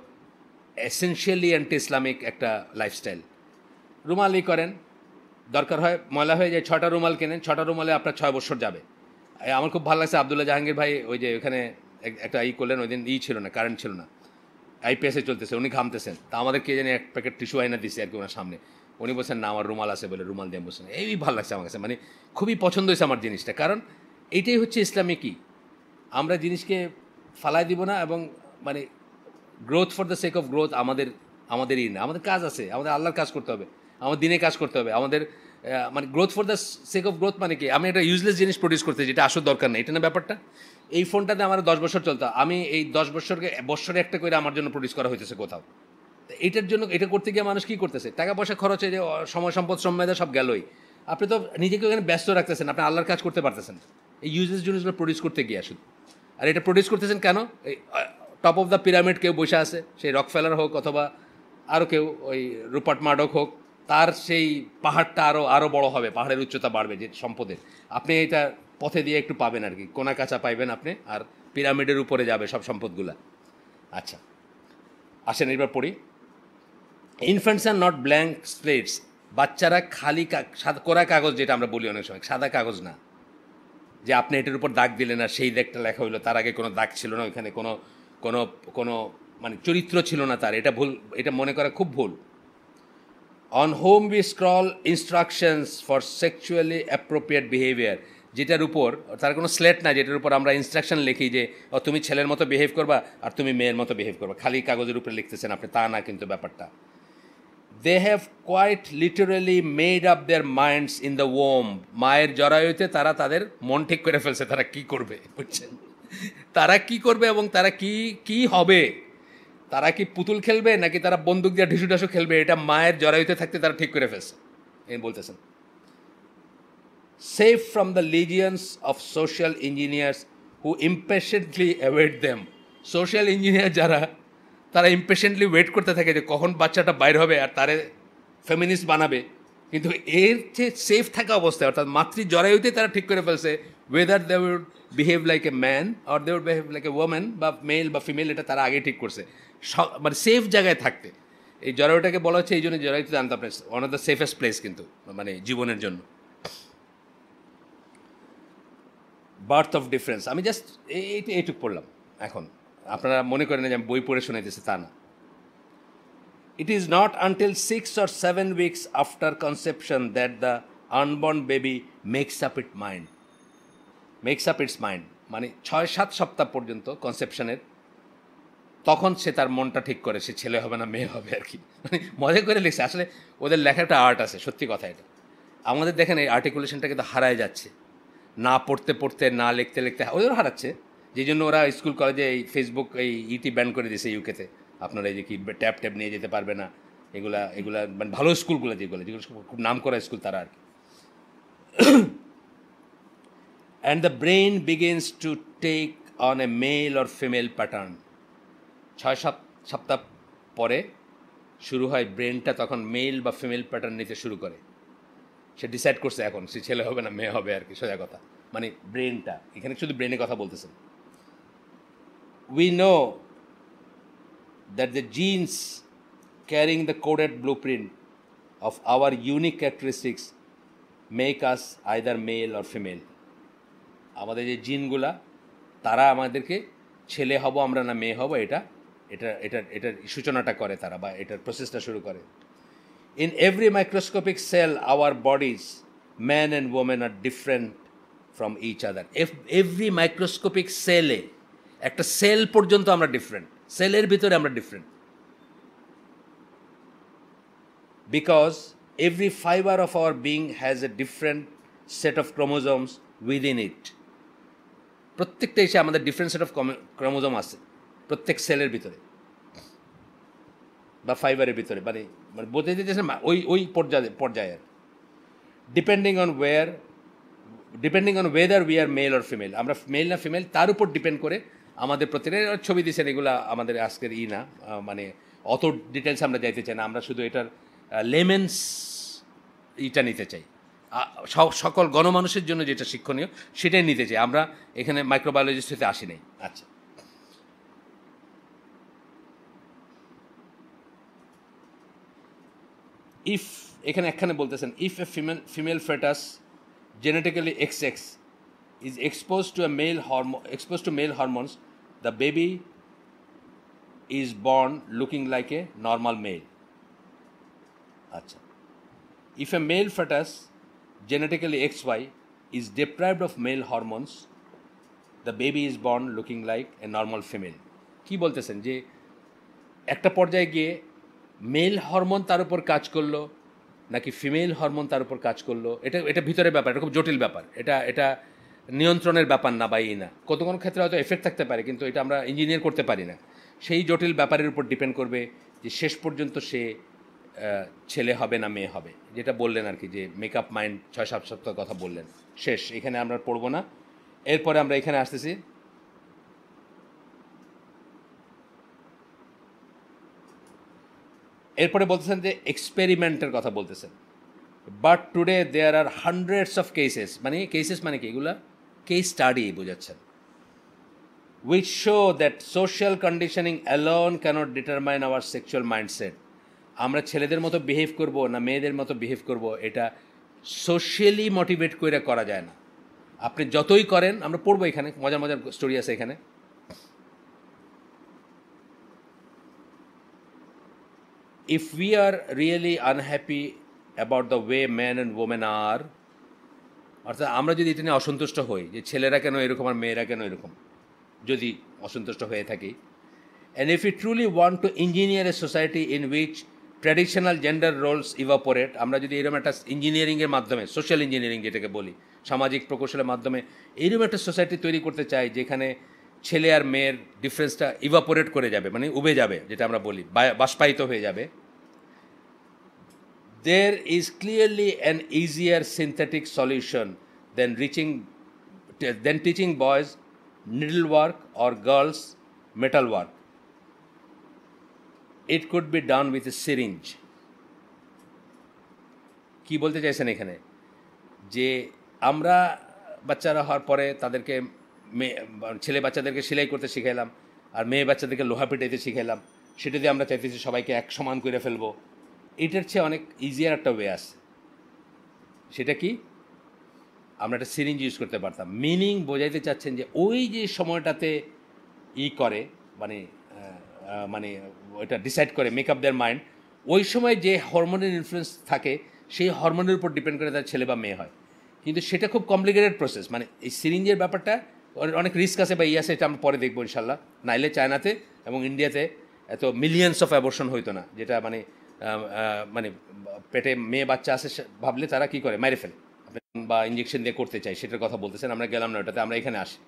এসেনশিয়ালি অ্যান্টি ইসলামিক একটা লাইফস্টাইল রুমালই করেন দরকার হয় ময়লা হয়ে যায় ছটা রুমাল কেনেন ছটা রুমালে আপনার ছয় বছর যাবে আমার খুব ভালো লাগছে আবদুল্লাহ জাহাঙ্গীর ভাই ওই যে ওখানে একটা ই করলেন ওই দিন ই ছিল না কারেন্ট ছিল না আইপিএসে চলতেছে উনি ঘামতেছেন তা আমাদের কে জানি এক প্যাকেট টিস্যু আইনা দিচ্ছে আর কি ওনার সামনে উনি বলছেন না আমার রুমাল আছে বলে রুমাল দিয়ে বসেন এই ভালো লাগছে আমার কাছে মানে খুবই পছন্দ হয়েছে আমার জিনিসটা কারণ এইটাই হচ্ছে ইসলামে কি আমরা জিনিসকে ফালাই দিব না এবং মানে growth for the sake of growth আমাদের আমাদেরই না আমাদের কাজ আছে আমাদের আল্লাহর কাজ করতে হবে আমার দিনে কাজ করতে হবে আমাদের মানে growth for the sake of growth মানে কি আমি একটা ইউজলেস জিনিস প্রডিউস করতেছি যেটা আসল দরকার নেই এটা না ব্যাপারটা এই ফোনটাতে আমার দশ বছর চলতো আমি এই দশ বছরকে বছরে একটা করে আমার জন্য প্রডিউস করা হয়েছে কোথাও এটার জন্য এটা করতে গিয়ে মানুষ কী করতেছে টাকা পয়সা খরচ হয়ে যে সময় সম্পদ সম্মেদা সব গেলই আপনি তো নিজেকে ওখানে ব্যস্ত রাখতেছেন আপনি আল্লাহর কাজ করতে পারতেছেন এই ইউজলেস জিনিসগুলো প্রডিউস করতে গিয়ে আসুন আর এটা প্রডিউস করতেছেন কেন টপ অফ দ্য পিরামিড কেউ বসে আছে সেই রক ফেলার হোক অথবা আরও কেউ ওই রুপাট মাডক হোক তার সেই পাহাড়টা আরও আরও বড় হবে পাহাড়ের উচ্চতা বাড়বে যে সম্পদের আপনি এটা পথে দিয়ে একটু পাবেন আর কি কোনা কাঁচা পাইবেন আপনি আর পিরামিডের উপরে যাবে সব সম্পদগুলা আচ্ছা আসেন এবার পড়ি infants are not blank slates বাচ্চারা খালি কোরা কাগজ যেটা আমরা বলি অনেক সময় সাদা কাগজ না যে আপনি এটার উপর দাগ দিলেন আর সেই দাগটা লেখা হইলো তার আগে কোনো দাগ ছিল না ওইখানে কোনো কোনো কোনো মানে চরিত্র ছিল না তার এটা ভুল এটা মনে করা খুব ভুল on whom we scrawl instructions for sexually appropriate behaviour যেটার উপর তার কোনো স্লেট না যেটার উপর আমরা ইনস্ট্রাকশন লিখি যে ও তুমি ছেলের মতো বিহেভ করবা আর তুমি মেয়ের মতো বিহেভ করবা খালি কাগজের উপরে লিখতেছেন আপনি তা না কিন্তু ব্যাপারটা they have quite literally made up their minds in the womb মায়ের জরায়ুতে তারা তাদের মন ঠিক করে ফেলছে তারা কি করবে বুঝছেন তারা কি করবে এবং তারা কি কি হবে তারা কি পুতুল খেলবে নাকি তারা বন্দুক দিয়ে ঢিসু ঢাসু খেলবে এটা মায়ের জরায়ুতে থাকতে তারা ঠিক করে ফেলছে এই বলতেছেন safe from the legions of social engineers who impatiently await them social engineer যারা তারা ইম্পেশেন্টলি ওয়েট করতে থাকে যে কখন বাচ্চাটা বাইর হবে আর তারে ফেমিনিস্ট বানাবে কিন্তু এর চেয়ে সেফ থাকা অবস্থায় অর্থাৎ মাতৃ জরায়ুতে তারা ঠিক করে ফেলছে whether they would behave like a man or they would behave like a woman বা মেল বা ফিমেল এটা তারা আগে ঠিক করছে মানে সেফ জায়গায় থাকতে এই জরায়ুটাকে বলা হচ্ছে এই জন্য জরায়ুতে আনতে আপনার one of the safest place কিন্তু মানে জীবনের জন্য বার্থ অফ ডিফারেন্স আমি জাস্ট এইটুক পড়লাম এখন আপনারা মনে করেন যে আমি বই পড়ে শোনাইতেছি তা না It is not until six or seven weeks after conception that the unborn baby makes up it mind makes up its mind মানে ছয় সাত সপ্তাহ পর্যন্ত কনসেপশনের তখন সে তার মনটা ঠিক করে সে ছেলে হবে না মেয়ে হবে আর কি মানে মজা করে লিখছে আসলে ওদের লেখা একটা আর্ট আছে সত্যি কথা এটা আমাদের দেখেন এই আর্টিকুলেশনটা কিন্তু হারায় যাচ্ছে না পড়তে পড়তে না লিখতে লিখতে ওদের হারাচ্ছে যেই জন্য ওরা স্কুল কলেজে এই ফেসবুক এই ইটি e ব্যান করে দিয়েছে ইউকেতে আপনারা এই যে কি ট্যাপ ট্যাপ নিয়ে যেতে পারবে না এগুলা এগুলা মানে ভালো স্কুলগুলো যেগুলো যেগুলো খুব নাম করা স্কুল তারা আর কি and the brain begins to take on a male or female pattern ছয় সাত সপ্তাহ পরে শুরু হয় ব্রেনটা তখন মেল বা ফিমেল প্যাটার্ন নিতে শুরু করে সে ডিসাইড করছে এখন সে ছেলে হবে না মেয়ে হবে আর কি সোজা কথা মানে ব্রেনটা এখানে শুধু ব্রেনে কথা বলতেছেন we know that the genes carrying the coded blueprint of our unique characteristics make us either male or female আমাদের যে জিনগুলা তারা আমাদেরকে ছেলে হব আমরা না মেয়ে হব এটা এটা এটা এটার সূচনাটা করে তারা বা এটার প্রসেসটা শুরু করে in every microscopic cell our bodies man and women are different from each other every microscopic সেলে একটা সেল পর্যন্ত আমরা ডিফারেন্ট সেলের ভিতরে আমরা different because every fibre of our being has a different set of chromosomes within it প্রত্যেকটা এসে আমাদের ডিফারেন্ট সেট অফ ক্রোমোজোম আছে প্রত্যেক সেলের ভিতরে বা ফাইবারের ভিতরে মানে মানে বলতে না ওই ওই পর্যায়ে পর্যায়ের depending on where depending on whether we are male or female আমরা মেল না ফিমেল তার উপর ডিপেন্ড করে আমাদের প্রতিদিনের ছবি দিয়েছেন এগুলো আমাদের আজকের ই না মানে অত ডিটেলস আমরা যাইতে চাই না আমরা শুধু এটার লেমেন্স ইটা নিতে চাই সকল গণমানুষের জন্য যেটা শিক্ষণীয় সেটাই নিতে চাই আমরা এখানে মাইক্রোবায়োলজিস্ট হতে আসি নাই আচ্ছা ইফ এখানে একখানে বলতেছেন if a female female foetus genetically X X is exposed to a male hormone exposed to male hormones the baby is born looking like a normal male Achha. if a male fetus genetically xy is deprived of male hormones the baby is born looking like a normal female কি বলতেছেন যে একটা পর্যায়ে গিয়ে মেল হরমোন তার উপর কাজ করলো নাকি ফিমেল হরমোন তার উপর কাজ করলো এটা এটা ভিতরে ব্যাপার এরকম জটিল ব্যাপার এটা এটা নিয়ন্ত্রণের ব্যাপার না বা এই না কত কোনো ক্ষেত্রে হয়তো এফেক্ট থাকতে পারে কিন্তু এটা আমরা ইঞ্জিনিয়ার করতে পারি না সেই জটিল ব্যাপারের উপর ডিপেন্ড করবে যে শেষ পর্যন্ত সে ছেলে হবে না মেয়ে হবে যেটা বললেন আর কি যে মেকআপ মাইন্ড ছয় সাত সপ্তাহ কথা বললেন শেষ এখানে আমরা পড়বো না এরপরে আমরা এখানে আসতেছি এরপরে বলতেছেন যে এক্সপেরিমেন্টের কথা বলতেছেন but today there are hundreds of cases মানে কেসেস মানে কি এগুলা কে স্টাডি বোঝাচ্ছেন we show that social conditioning alone cannot determine our sexual mindset আমরা ছেলেদের মতো বিহেভ করব না মেয়েদের মতো বিহেভ করব এটা সোশ্যালি মোটিভেট করে করা যায় না আপনি যতই করেন আমরা পড়বো এখানে মজার মজার স্টোরি আছে এখানে if we are really unhappy about the way man and women are অর্থাৎ আমরা যদি এটা নিয়ে অসন্তুষ্ট হই যে ছেলেরা কেন এরকম আর মেয়েরা কেন এরকম যদি অসন্তুষ্ট হয়ে থাকি and if you truly want to engineer a society in which traditional gender roles evaporate আমরা যদি এরকম একটা ইঞ্জিনিয়ারিংয়ের মাধ্যমে সোশ্যাল ইঞ্জিনিয়ারিং যেটাকে বলি সামাজিক প্রকৌশলের মাধ্যমে এইরকম একটা সোসাইটি তৈরি করতে চাই যেখানে ছেলে আর মেয়ের ডিফারেন্সটা ইভাপোরেট করে যাবে মানে উবে যাবে যেটা আমরা বলি বাষ্পায়িত হয়ে যাবে there is clearly an easier synthetic solution than reaching than teaching boys needlework or girls metalwork. It could be done with a syringe. কি বলতে চাইছেন এখানে যে আমরা বাচ্চারা হওয়ার পরে তাদেরকে মেয়ে ছেলে বাচ্চাদেরকে সেলাই করতে শিখাইলাম আর মেয়ে বাচ্চাদেরকে লোহা পিটাইতে শিখাইলাম সেটা দিয়ে আমরা চাইতেছি সবাইকে এক সমান করে ফেলবো এটার চেয়ে অনেক ইজিয়ার একটা ওয়ে আছে সেটা কি আমরা একটা সিরিঞ্জ ইউজ করতে পারতাম মিনিং বোঝাইতে চাচ্ছেন যে ওই যে সময়টাতে ই করে মানে মানে ওইটা ডিসাইড করে মেক আপ দেয়ার মাইন্ড ওই সময় যে হরমোনের ইনফ্লুয়েন্স থাকে সেই হরমোনের উপর ডিপেন্ড করে তার ছেলে বা মেয়ে হয় কিন্তু সেটা খুব কমপ্লিকেটেড প্রসেস মানে এই সিরিঞ্জের ব্যাপারটা অনেক রিস্ক আছে বা ই আছে এটা আমরা পরে দেখবো ইনশাল্লাহ নাইলে চায়নাতে এবং ইন্ডিয়াতে এত মিলিয়ন্স অফ অ্যাবর্শন হইতো না যেটা মানে মানে পেটে মেয়ে বাচ্চা আসে ভাবলে তারা কি করে মেরে ফেলে বা ইঞ্জেকশন দিয়ে করতে চাই সেটার কথা বলতেছেন আমরা গেলাম না ওটাতে আমরা এখানে আসি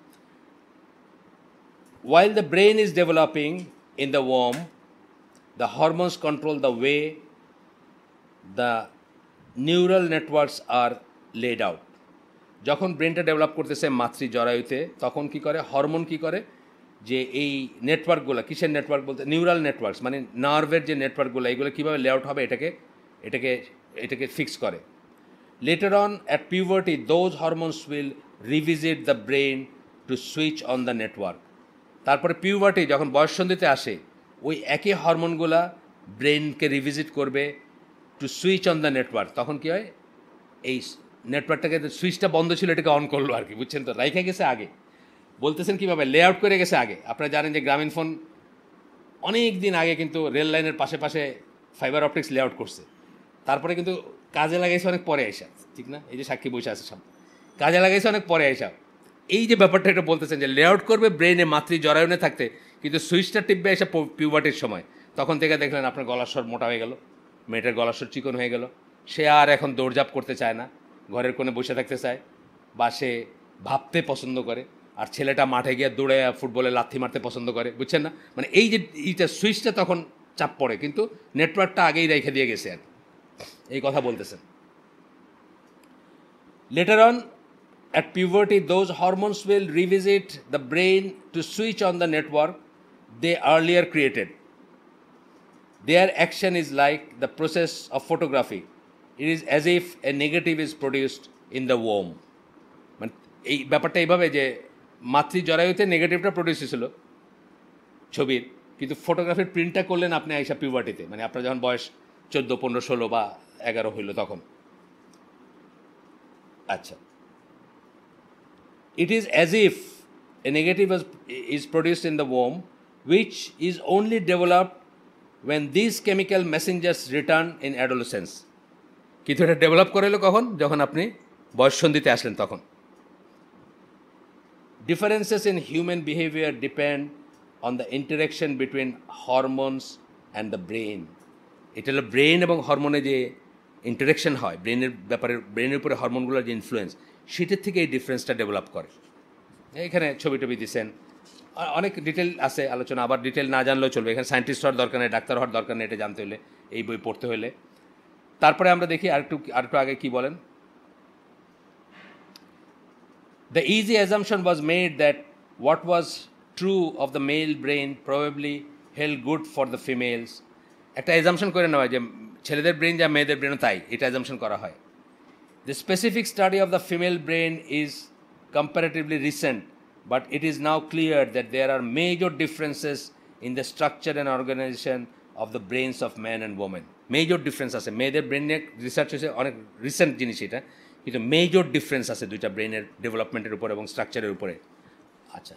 while the brain is developing in the womb, the hormones control the way the neural networks are laid out যখন ব্রেনটা ডেভেলপ করতেছে মাতৃ জরায়ুতে তখন কি করে হরমোন কি করে যে এই নেটওয়ার্কগুলো কিসের নেটওয়ার্ক বলতে নিউরাল নেটওয়ার্কস মানে নার্ভের যে নেটওয়ার্কগুলো এগুলো কীভাবে লেআউট হবে এটাকে এটাকে এটাকে ফিক্স করে later on at puberty those hormones will revisit the brain to switch on the network তারপরে পিউভার্টি যখন বয়সন্ধিতে আসে ওই একই হরমোনগুলা ব্রেনকে রিভিজিট করবে to switch on the network তখন কী হয় এই নেটওয়ার্কটাকে সুইচটা বন্ধ ছিল এটাকে অন করলো আর কি বুঝছেন তো রাইখে গেছে আগে বলতেছেন কীভাবে লেআউট করে গেছে আগে আপনারা জানেন যে গ্রামীণ ফোন অনেক দিন আগে কিন্তু রেল লাইনের পাশে পাশে ফাইবার অপটিক্স লেআউট করছে তারপরে কিন্তু কাজে লাগাইছে অনেক পরে এসা ঠিক না এই যে সাক্ষী বসে আছে সামনে কাজে লাগাইছে অনেক পরে এসা এই যে ব্যাপারটা এটা বলতেছেন যে লে আউট করবে ব্রেনে মাতৃ জরায়ুনে থাকতে কিন্তু সুইচটা টিপবে এসে পিউবার্টির সময় তখন থেকে দেখলেন আপনার গলার স্বর মোটা হয়ে গেল মেয়েটার গলার স্বর চিকন হয়ে গেল সে আর এখন দৌড়ঝাঁপ করতে চায় না ঘরের কোণে বসে থাকতে চায় বা সে ভাবতে পছন্দ করে আর ছেলেটা মাঠে গিয়ে দৌড়ে ফুটবলে লাথি মারতে পছন্দ করে বুঝছেন না মানে এই যে এইটা সুইচটা তখন চাপ পড়ে কিন্তু নেটওয়ার্কটা আগেই রেখে দিয়ে গেছে আর এই কথা বলতেছেন later on at puberty those hormones will revisit the brain to switch on the network they earlier created their action is like the process of photography it is as if a negative is produced in the womb মানে এই ব্যাপারটা এইভাবে যে মাতৃ জরায়ুতে নেগেটিভটা প্রডিউস হয়েছিল ছবির কিন্তু ফটোগ্রাফির প্রিন্টটা করলেন আপনি আইসা পিউবার্টিতে মানে আপনার যখন বয়স চোদ্দো পনেরো ষোলো বা এগারো হইল তখন আচ্ছা it is as if a negative is produced in the womb which is only developed when this chemical messengers return in adolescence. কিন্তু এটা ডেভেলপ করে এলো কখন যখন আপনি সন্ধিতে আসলেন তখন Differences in human behavior depend on the interaction between hormones and the brain. এটা হলো ব্রেন এবং হরমোনে যে ইন্টারেকশন হয় ব্রেনের ব্যাপারে ব্রেনের উপরে হরমোনগুলোর যে ইনফ্লুয়েন্স সেটার থেকে এই ডিফারেন্সটা ডেভেলপ করে এখানে ছবি টবি দিচ্ছেন অনেক ডিটেল আছে আলোচনা আবার ডিটেল না জানলেও চলবে এখানে সায়েন্টিস্ট হওয়ার দরকার নেই ডাক্তার হওয়ার দরকার নেই এটা জানতে হলে এই বই পড়তে হলে তারপরে আমরা দেখি আর একটু আর একটু আগে কী বলেন The easy assumption was made that what was true of the male brain probably held good for the females একটা অ্যাজামশন করে নেওয়া যে ছেলেদের ব্রেন যা মেয়েদের ব্রেনও তাই এটা অ্যাজামশন করা হয় The specific study of the female brain is comparatively recent, but it is now clear that there are major differences in the structure and organization of the brains of men and women. Major difference আছে মেয়েদের ব্রেন নিয়ে রিসার্চ হয়েছে অনেক রিসেন্ট জিনিস এটা কিন্তু মেজর ডিফারেন্স আছে দুইটা ব্রেনের ডেভেলপমেন্টের উপর এবং স্ট্রাকচারের উপরে আচ্ছা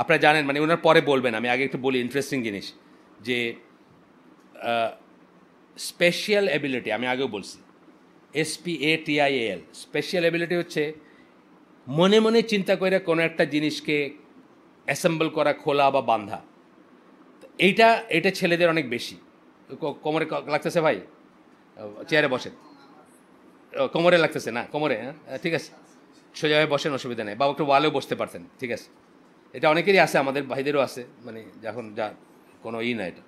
আপনারা জানেন মানে ওনার পরে বলবেন আমি আগে একটু বলি ইন্টারেস্টিং জিনিস যে স্পেশিয়াল অ্যাবিলিটি আমি আগেও বলছি SP A L spatial ability হচ্ছে মনে মনে চিন্তা করে কোনো একটা জিনিসকে অ্যাসেম্বল করা খোলা বা বাঁধা এইটা এটা ছেলেদের অনেক বেশি কোমরে লাগতেছে ভাই চেয়ারে বসেন কোমরে লাগতেছে না কোমরে হ্যাঁ ঠিক আছে সোজাভাবে বসেন অসুবিধা নেই বা একটু ওয়ালেও বসতে পারতেন ঠিক আছে এটা অনেকেরই আছে আমাদের ভাইদেরও আছে মানে যখন যা কোনো ই না এটা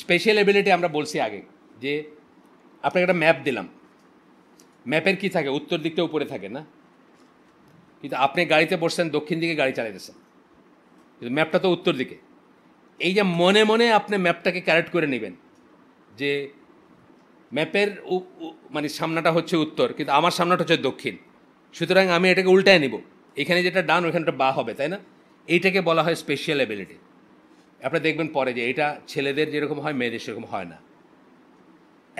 স্পেশাল এবিলিটি আমরা বলছি আগে যে আপনাকে একটা ম্যাপ দিলাম ম্যাপের কি থাকে উত্তর দিকটা উপরে থাকে না কিন্তু আপনি গাড়িতে বসছেন দক্ষিণ দিকে গাড়ি চালাইতেছেন কিন্তু ম্যাপটা তো উত্তর দিকে এই যে মনে মনে আপনি ম্যাপটাকে ক্যারেক্ট করে নেবেন যে ম্যাপের মানে সামনাটা হচ্ছে উত্তর কিন্তু আমার সামনাটা হচ্ছে দক্ষিণ সুতরাং আমি এটাকে উল্টায় নিব এখানে যেটা ডান ওইখানটা বা হবে তাই না এইটাকে বলা হয় স্পেশিয়াল অ্যাবিলিটি আপনারা দেখবেন পরে যে এটা ছেলেদের যেরকম হয় মেয়েদের সেরকম হয় না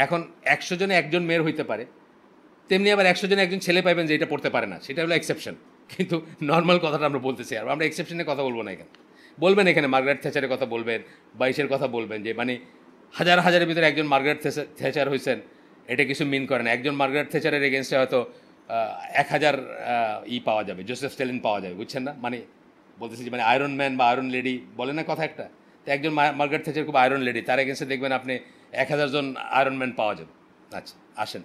এখন একশো জনে একজন মেয়ের হইতে পারে তেমনি আবার একশো জনে একজন ছেলে পাইবেন যে এটা পড়তে পারে না সেটা হলো এক্সেপশন কিন্তু নর্মাল কথাটা আমরা বলতেছি আর আমরা এক্সেপশনের কথা বলবো না এখানে বলবেন এখানে মার্গারেট থেচারের কথা বলবেন বাইশের কথা বলবেন যে মানে হাজার হাজারের ভিতরে একজন মার্গারেট থেচার হয়েছেন এটা কিছু মিন করে না একজন মার্গারেট থেচারের এগেনস্টে হয়তো এক হাজার ই পাওয়া যাবে জোসেফ স্টেলিন পাওয়া যাবে বুঝছেন না মানে বলতেছি যে মানে আয়রন ম্যান বা আয়রন লেডি বলে না কথা একটা তো একজন মার্গারেট থেচার খুব আয়রন লেডি তার এগেনস্টে দেখবেন আপনি এক হাজার জন আয়রন ম্যান পাওয়া যাবে আচ্ছা আসেন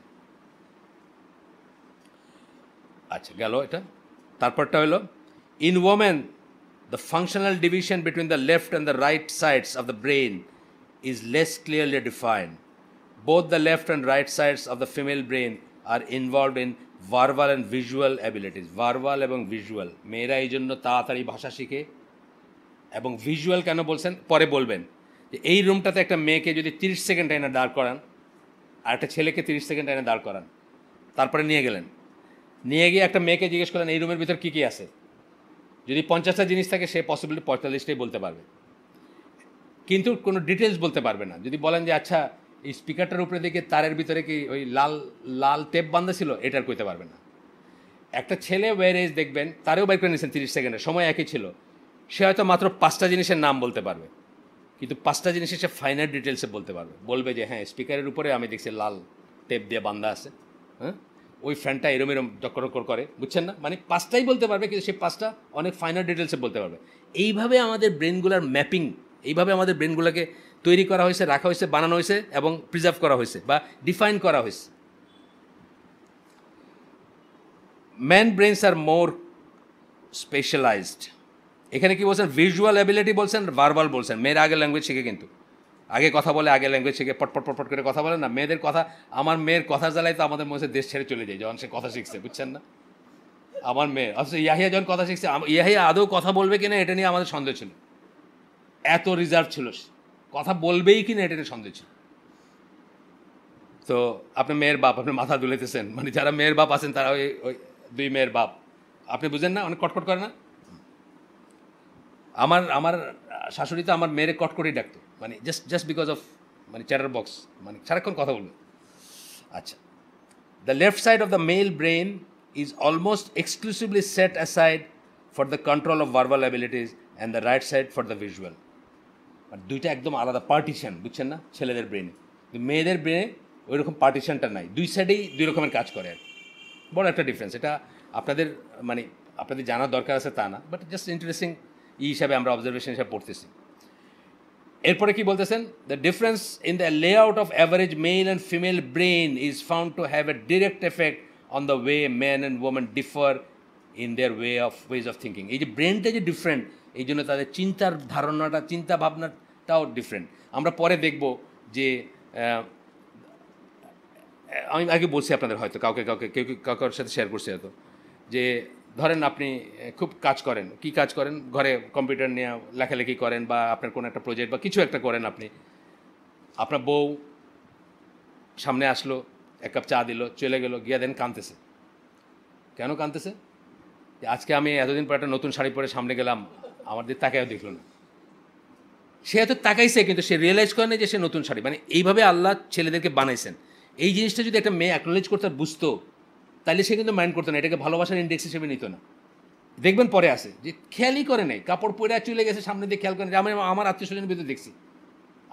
আচ্ছা গেল এটা তারপরটা হলো in women the functional division between the left and the right sides of the brain is less clearly defined Both the left and right sides of the female brain আর involve in verbal and visual abilities verbal এবং ভিজুয়াল মেয়েরা এই জন্য তাড়াতাড়ি ভাষা শিখে এবং ভিজুয়াল কেন বলছেন পরে বলবেন যে এই রুমটাতে একটা মেয়েকে যদি তিরিশ সেকেন্ড এনে দাঁড় করান আর একটা ছেলেকে তিরিশ সেকেন্ড এনে দাঁড় করান তারপরে নিয়ে গেলেন নিয়ে গিয়ে একটা মেয়েকে জিজ্ঞেস করলেন এই রুমের ভিতর কী কী আছে যদি পঞ্চাশটা জিনিস থাকে সে পসিবিলিটি পঁয়তাল্লিশটাই বলতে পারবে কিন্তু কোনো ডিটেলস বলতে পারবে না যদি বলেন যে আচ্ছা এই স্পিকারটার উপরে দেখে তারের ভিতরে কি ওই লাল লাল টেপ বান্ধা ছিল এটার কইতে পারবে না একটা ছেলে ওয়ারেজ দেখবেন তারেও বাইক করে নিয়েছেন তিরিশ সেকেন্ডে সময় একই ছিল সে হয়তো মাত্র পাঁচটা জিনিসের নাম বলতে পারবে কিন্তু পাঁচটা জিনিসের সে ফাইনাল ডিটেলসে বলতে পারবে বলবে যে হ্যাঁ স্পিকারের উপরে আমি দেখছি লাল টেপ দিয়ে বান্ধা আছে হ্যাঁ ওই ফ্যানটা এরম এরম ডকরকর করে বুঝছেন না মানে পাঁচটাই বলতে পারবে কিন্তু সেই পাঁচটা অনেক ফাইনাল ডিটেলসে বলতে পারবে এইভাবে আমাদের ব্রেনগুলার ম্যাপিং এইভাবে আমাদের ব্রেনগুলোকে তৈরি করা হয়েছে রাখা হয়েছে বানানো হয়েছে এবং প্রিজার্ভ করা হয়েছে বা ডিফাইন করা হয়েছে man brains are more specialised এখানে কি বলছেন ভিজুয়াল অ্যাবিলিটি বলছেন ভার্বাল বলছেন মেয়ের আগে ল্যাঙ্গুয়েজ শিখে কিন্তু আগে কথা বলে আগে ল্যাঙ্গুয়েজ শিখে পটপট পটপট করে কথা বলে না মেয়েদের কথা আমার মেয়ের কথা জ্বালায় তো আমাদের মধ্যে দেশ ছেড়ে চলে যায় যখন সে কথা শিখছে বুঝছেন না আমার মেয়ে আসলে ইয়াহিয়া যখন কথা শিখছে ইয়াহিয়া আদৌ কথা বলবে কিনা এটা নিয়ে আমাদের সন্দেহ ছিল এত রিজার্ভ ছিল সে কথা বলবেই কি না এটা একটা সন্দেহ ছিল তো আপনার মেয়ের বাপ আপনি মাথা দুলেতেছেন মানে যারা মেয়ের বাপ আছেন তারা ওই ওই দুই মেয়ের বাপ আপনি বুঝেন না অনেক কটকট করে না আমার আমার শাশুড়ি তো আমার মেয়ের কটকটেই ডাকতো মানে জাস্ট জাস্ট বিকজ অফ মানে চ্যাটার বক্স মানে সারাক্ষণ কথা বলবে আচ্ছা the left side of the male brain is almost exclusively set aside for the control of verbal abilities and the right side for the visual মানে দুইটা একদম আলাদা পার্টিশন বুঝছেন না ছেলেদের ব্রেনে মেয়েদের ব্রেনে ওই রকম পার্টিশনটা নাই দুই সাইডেই দুই রকমের কাজ করে আর বড় একটা ডিফারেন্স এটা আপনাদের মানে আপনাদের জানার দরকার আছে তা না বাট জাস্ট ইন্টারেস্টিং ই হিসাবে আমরা অবজারভেশন হিসাবে পড়তেছি এরপরে কি বলতেছেন the difference in the layout of average male and female brain is found to have a direct effect on the way man and women differ in their way of ways of thinking এই যে ব্রেনটা যে ডিফারেন্ট এই জন্য তাদের চিন্তার ধারণাটা চিন্তা ভাবনাটাও ডিফারেন্ট আমরা পরে দেখব যে আমি আগে বলছি আপনাদের হয়তো কাউকে কাউকে কেউ কাউকে সাথে শেয়ার করছি হয়তো যে ধরেন আপনি খুব কাজ করেন কি কাজ করেন ঘরে কম্পিউটার নিয়ে লেখালেখি করেন বা আপনার কোনো একটা প্রজেক্ট বা কিছু একটা করেন আপনি আপনার বউ সামনে আসলো এক কাপ চা দিল চলে গেল গিয়ে দেন কাঁদতেছে কেন কাঁদতেছে আজকে আমি এতদিন পর একটা নতুন শাড়ি পরে সামনে গেলাম আমাদের তাকায়ও দেখল না সে হয়তো তাকাইছে কিন্তু সে রিয়েলাইজ করে না যে সে নতুন শাড়ি মানে এইভাবে আল্লাহ ছেলেদেরকে বানাইছেন এই জিনিসটা যদি একটা মেয়ে অ্যাকনোলেজ করতে বুঝতো তাহলে সে কিন্তু মাইন্ড করতো না এটাকে ভালোবাসার ইন্ডেক্স হিসেবে নিত না দেখবেন পরে আসে যে খেয়ালই করে নাই কাপড় পরে চলে গেছে সামনে দিয়ে খেয়াল করে আমি আমার আত্মীয় স্বজনের ভিতরে দেখছি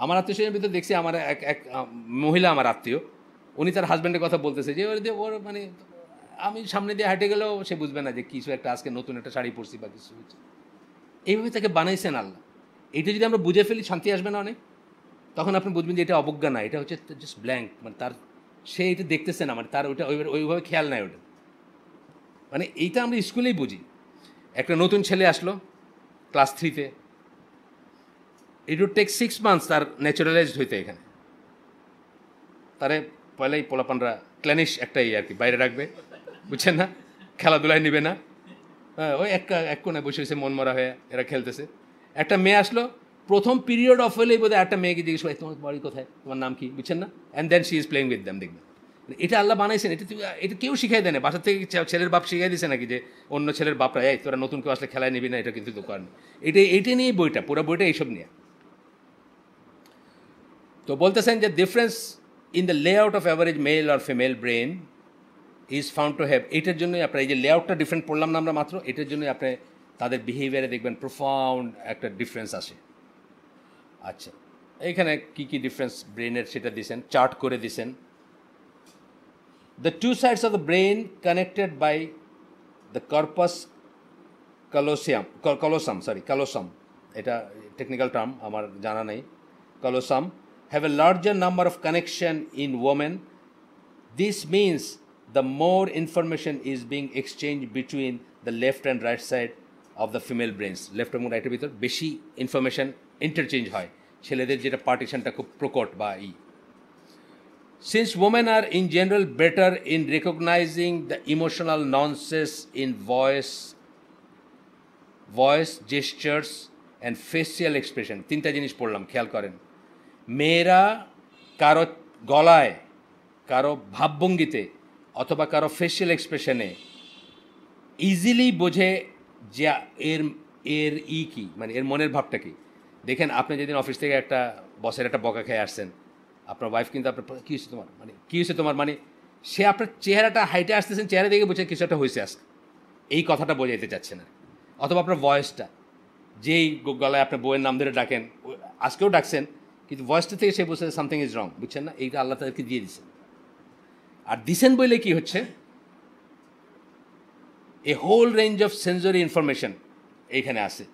আমার আত্মীয় স্বজনের ভিতরে দেখছি আমার এক এক মহিলা আমার আত্মীয় উনি তার হাজব্যান্ডের কথা বলতেছে যে ওর ওর মানে আমি সামনে দিয়ে হাঁটে গেলেও সে বুঝবে না যে কিছু একটা আজকে নতুন একটা শাড়ি পরছি বা কিছু এইভাবে তাকে বানাইছেন আল্লাহ এইটা যদি আমরা বুঝে ফেলি শান্তি আসবে না অনেক তখন আপনি বুঝবেন যে এটা অবজ্ঞা না এটা হচ্ছে জাস্ট ব্ল্যাঙ্ক মানে তার সে এটা দেখতেছে না মানে তার ওইটা ওইভাবে খেয়াল নাই ওটা মানে এইটা আমরা স্কুলেই বুঝি একটা নতুন ছেলে আসলো ক্লাস থ্রিতে it would take six months তার ন্যাচুরালাইজড হইতে এখানে তারে পয়লাই পোলাপানরা ক্ল্যানিশ একটা ইয়ে আর কি বাইরে রাখবে বুঝছেন না খেলাধুলায় নেবে না হ্যাঁ, ওই এক এক কোনায় বসে মন মনমরা হয়ে এরা খেলতেছে একটা মেয়ে আসলো প্রথম পিরিয়ড অফ হলেই বোধহয় একটা মেয়েকে জিজ্ঞেস করে তোমার বাড়ি কোথায় তোমার নাম কি বুঝছেন না and then she is playing with them দেখবেন মানে এটা আল্লাহ বানাইছেন এটা এটা কেউ শিখাই দেয় না বাসার থেকে ছেলের বাপ শিখাই দিছে নাকি যে অন্য ছেলের বাপরা এই তোরা নতুন কেউ আসলে খেলায় নিবি না এটা কিন্তু দোকান এটা এটা নিয়েই বইটা পুরো বইটা এইসব নিয়ে তো বলতেছেন যে difference in the layout of average male আর female brain is found to have এটার জন্যই আপনার এই যে লেআউটটা ডিফারেন্ট পড়লাম না আমরা মাত্র এটার জন্যই আপনি তাদের বিহেভিয়ারে দেখবেন প্রফাউন্ড একটা ডিফারেন্স আসে আচ্ছা এখানে কি কি ডিফারেন্স ব্রেনের সেটা দিয়েছেন চার্ট করে দিয়েছেন the two sides of the brain connected by the corpus callosum callosum sorry callosum এটা টেকনিক্যাল টার্ম আমার জানা নেই callosum have a larger number of connection in women this means the more information is being exchanged between the left and right side of the female brains left এবং রাইটের ভিতর বেশি ইনফরমেশান ইন্টারচেঞ্জ হয় ছেলেদের যেটা পার্টিশনটা খুব প্রকট বা ই since women are in general better in recognising the emotional nuances in voice voice gestures and facial expression তিনটা জিনিস পড়লাম খেয়াল করেন মেয়েরা কারো গলায় কারো ভাবভঙ্গিতে অথবা কারো ফেশিয়াল এক্সপ্রেশনে ইজিলি বোঝে যে এর এর ই কি মানে এর মনের ভাবটা কি দেখেন আপনি যেদিন অফিস থেকে একটা বসের একটা বকা খেয়ে আসছেন আপনার ওয়াইফ কিন্তু আপনার কী হয়েছে তোমার মানে কী হয়েছে তোমার মানে সে আপনার চেহারাটা হাইটে আসতেছেন চেহারা দেখে বোঝে কিছু একটা হয়েছে আজকে এই কথাটা বোঝাইতে চাচ্ছে না অথবা আপনার ভয়েসটা যেই গলায় আপনার বইয়ের নাম ধরে ডাকেন আজকেও ডাকছেন কিন্তু ভয়েসটা থেকে সে বসে সামথিং ইজ রং বুঝছেন না এইটা আল্লাহ তাদেরকে দিয়ে দিচ্ছেন আর দিছেন বইলে কি হচ্ছে a whole range of sensory information এইখানে আসে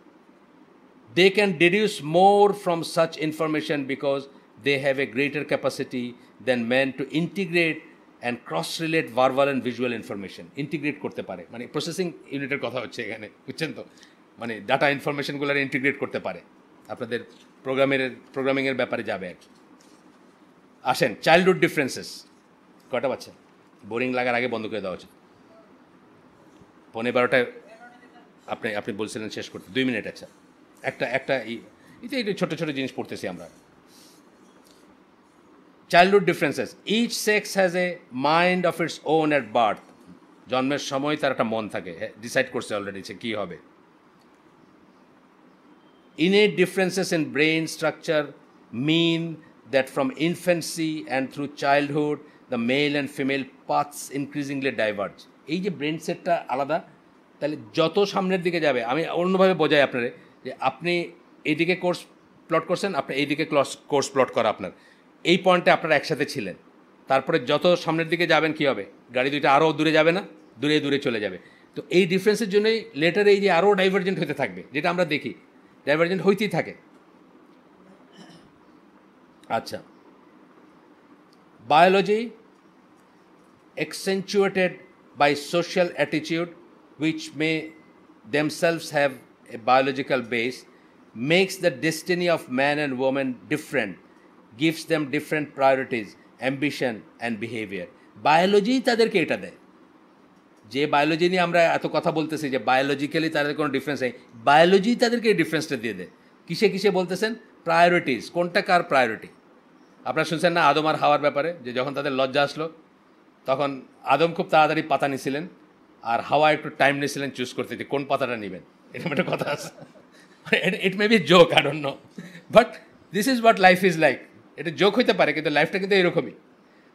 they can deduce more from such information because they have a greater capacity than man to integrate and cross relate verbal and visual information integrate করতে পারে মানে প্রসেসিং ইউনিটের কথা হচ্ছে এখানে বুঝছেন তো মানে ডাটা ইনফরমেশনগুলো ইন্টিগ্রেট করতে পারে আপনাদের প্রোগ্রামের প্রোগ্রামিংয়ের ব্যাপারে যাবে আর কি আসেন চাইল্ডহুড ডিফারেন্সেস কটা বাচ্চা বোরিং লাগার আগে বন্ধ করে দেওয়া উচিত পনেরো বারোটায় আপনি আপনি বলছিলেন শেষ করতে দুই মিনিট আচ্ছা একটা একটা এই এই ছোটো ছোটো জিনিস পড়তেছি আমরা childhood differences each sex has a mind of its own at birth জন্মের সময় তার একটা মন থাকে ডিসাইড হ্যাঁ, করছে অলরেডি সে কী হবে in it differences in brain structure mean that from infancy and through childhood the male and female paths increasingly diverge এই যে ব্রেন সেটটা আলাদা তাহলে যত সামনের দিকে যাবে আমি অন্যভাবে বোঝাই আপনারে যে আপনি এইদিকে কোর্স প্লট করছেন আপনি এইদিকে ক্লস কোর্স প্লট করা আপনার এই পয়েন্টে আপনারা একসাথে ছিলেন তারপরে যত সামনের দিকে যাবেন কী হবে গাড়ি দুইটা আরও দূরে যাবে না দূরে দূরে চলে যাবে তো এই ডিফারেন্সের জন্যই লেটার এই যে আরও ডাইভার্জেন্ট হতে থাকবে যেটা আমরা দেখি ডাইভার্জেন্ট হইতেই থাকে আচ্ছা biology accentuated by social attitude which may themselves have a biological base makes the destiny of man and woman different gives them different priorities ambition and behavior biology তাদেরকে এটা দেয় যে বায়োলজি নিয়ে আমরা এত কথা বলতেছি যে বায়োলজিক্যালি তাদের কোনো ডিফারেন্স নেই বায়োলজি তাদেরকে এই ডিফারেন্সটা দিয়ে দেয় কিসে কিসে বলতেছেন প্রায়োরিটিস কোনটা কার প্রায়োরিটি আপনারা শুনছেন না আদম আর হাওয়ার ব্যাপারে যে যখন তাদের লজ্জা আসলো তখন আদম খুব তাড়াতাড়ি পাতা নিছিলেন আর হাওয়া একটু টাইম নিয়েছিলেন চুজ করতে যে কোন পাতাটা নেবেন এরকম একটা কথা আছে it may be joke I don't know but this is what life is like এটা জোক হইতে পারে কিন্তু লাইফটা কিন্তু এরকমই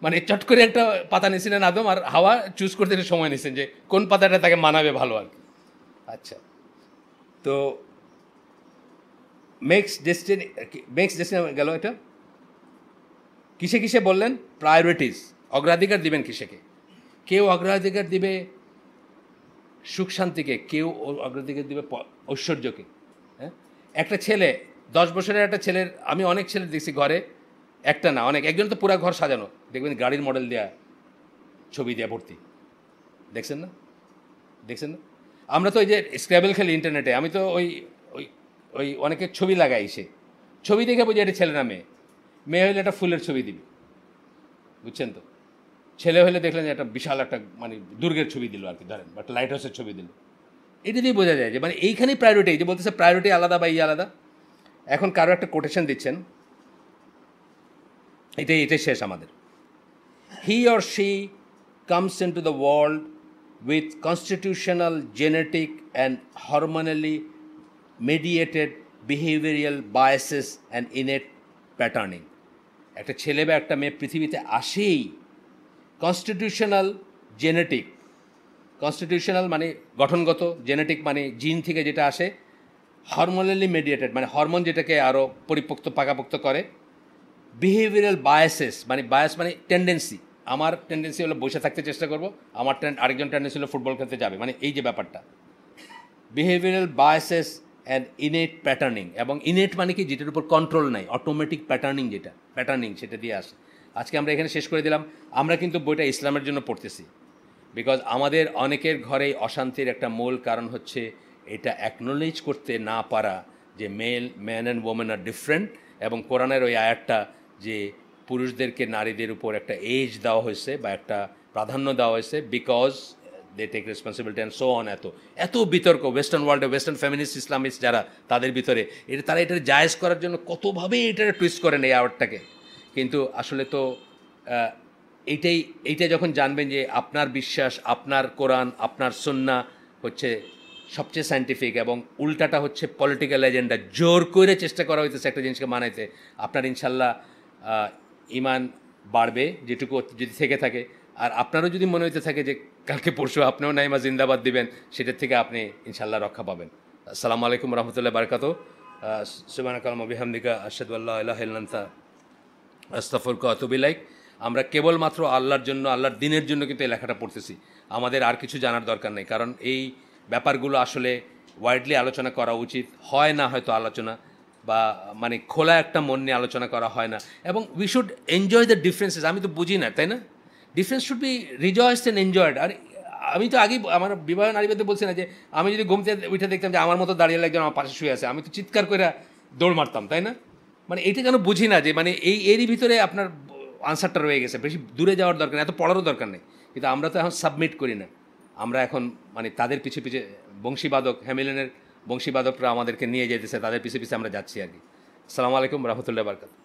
মানে চট করে একটা পাতা নিয়েছিলেন আদম আর হাওয়া চুজ করতে একটু সময় নিয়েছেন যে কোন পাতাটা তাকে মানাবে ভালো আর কি আচ্ছা তো মেক্স ডেস্টিনি মেক্স ডেস্টিনি গেল এটা কিসে কিসে বললেন প্রায়োরিটিস অগ্রাধিকার দিবেন কিসেকে কেউ অগ্রাধিকার দিবে সুখ শান্তিকে কেউ অগ্রাধিকার দিবে ঐশ্বর্যকে হ্যাঁ একটা ছেলে দশ বছরের একটা ছেলের আমি অনেক ছেলে দেখছি ঘরে একটা না অনেক একজন তো পুরো ঘর সাজানো দেখবেন গাড়ির মডেল দেয়া ছবি দেয়া ভর্তি দেখছেন না দেখছেন না আমরা তো ওই যে স্ক্র্যাবেল খেলি ইন্টারনেটে আমি তো ওই ওই ওই অনেকের ছবি লাগাই সে ছবি দেখে বুঝি এটা ছেলে না মেয়ে মেয়ে হলে একটা ফুলের ছবি দিবি বুঝছেন তো ছেলে হলে দেখলেন যে একটা বিশাল একটা মানে দুর্গের ছবি দিল আর কি ধরেন বাট লাইট হাউসের ছবি দিল এটা দিয়ে বোঝা যায় যে মানে এইখানেই প্রায়োরিটি যে বলতেছে প্রায়োরিটি আলাদা বা আলাদা এখন কারো একটা কোটেশন দিচ্ছেন এটাই এটাই শেষ আমাদের he or she into the world with constitutional genetic and hormonally mediated behavioural biases and innate patterning একটা ছেলে বা একটা মেয়ে পৃথিবীতে আসেই কনস্টিটিউশনাল জেনেটিক কনস্টিটিউশনাল মানে গঠনগত জেনেটিক মানে জিন থেকে যেটা আসে হরমোনালি মেডিয়েটেড মানে হরমোন যেটাকে আরও পরিপোক্ত পাকাপোক্ত করে বিহেভিয়ারাল বায়াসেস মানে বায়াস মানে টেন্ডেন্সি আমার টেন্ডেন্সি হলো বসে থাকতে চেষ্টা করব আমার আরেকজন টেন্ডেন্সি হলো ফুটবল খেলতে যাবে মানে এই যে ব্যাপারটা behavioural biases and innate patterning এবং ইনেট মানে কি যেটার উপর কন্ট্রোল নাই অটোমেটিক প্যাটার্নিং যেটা প্যাটার্নিং সেটা দিয়ে আসে আজকে আমরা এখানে শেষ করে দিলাম আমরা কিন্তু বইটা ইসলামের জন্য পড়তেছি বিকজ আমাদের অনেকের ঘরে অশান্তির একটা মূল কারণ হচ্ছে এটা অ্যাকনোলেজ করতে না পারা যে male man and women are different এবং কোরআনের ওই আয়ারটা যে পুরুষদেরকে নারীদের উপর একটা এজ দেওয়া হয়েছে বা একটা প্রাধান্য দেওয়া হয়েছে because they take responsibility and so on এত এত বিতর্ক ওয়েস্টার্ন ওয়ার্ল্ডে ওয়েস্টার্ন ফ্যামিলিস্ট ইসলামিস্ট যারা তাদের ভিতরে এটা তারা এটা জায়েজ করার জন্য কতভাবে এটা টুইস্ট করেন এই অ্যাওয়ার্ডটাকে কিন্তু আসলে তো এইটাই এইটা যখন জানবেন যে আপনার বিশ্বাস আপনার কোরআন আপনার সন্না হচ্ছে সবচেয়ে সায়েন্টিফিক এবং উল্টাটা হচ্ছে পলিটিক্যাল এজেন্ডা জোর করে চেষ্টা করা হইতেছে একটা জিনিসকে মানাইতে আপনার ইনশাল্লাহ ইমান বাড়বে যেটুকু যদি থেকে থাকে আর আপনারও যদি মনে হইতে থাকে যে কালকে পরশু আপনিও নাইমা জিন্দাবাদ দিবেন সেটার থেকে আপনি ইনশাল্লাহ রক্ষা পাবেন আসসালামু আলাইকুম রহমতুল্লাহ বারকাত সুবানাকালাম আবিহামদিকা আশাদুল্লাহ আল্লাহ আস্তাফর কতবিলাইক আমরা কেবলমাত্র আল্লাহর জন্য আল্লাহর দিনের জন্য কিন্তু এই লেখাটা পড়তেছি আমাদের আর কিছু জানার দরকার নেই কারণ এই ব্যাপারগুলো আসলে ওয়াইডলি আলোচনা করা উচিত হয় না হয়তো আলোচনা বা মানে খোলা একটা মন নিয়ে আলোচনা করা হয় না এবং we should enjoy the differences আমি তো বুঝি না তাই না difference should be rejoiced and enjoyed আর আমি তো আগেই আমার বিবাহ নারীবাদে বলছি না যে আমি যদি ঘুমতে উঠে দেখতাম যে আমার মতো দাঁড়িয়ে লাগে আমার পাশে শুয়ে আছে আমি তো চিৎকার করে দৌড় মারতাম তাই না মানে এইটা কেন বুঝি না যে মানে এই এরই ভিতরে আপনার আনসারটা রয়ে গেছে বেশি দূরে যাওয়ার দরকার নেই এত পড়ারও দরকার নেই কিন্তু আমরা তো এখন সাবমিট করি না আমরা এখন মানে তাদের পিছিয়ে পিছিয়ে বংশীবাদক হ্যামিলেনের বংশীবাদকরা আমাদেরকে নিয়ে যেতেছে তাদের পিছিয়ে পিছিয়ে আমরা যাচ্ছি আর কি আসসালামু আলাইকুম রহমতুল্লাহ বারকাত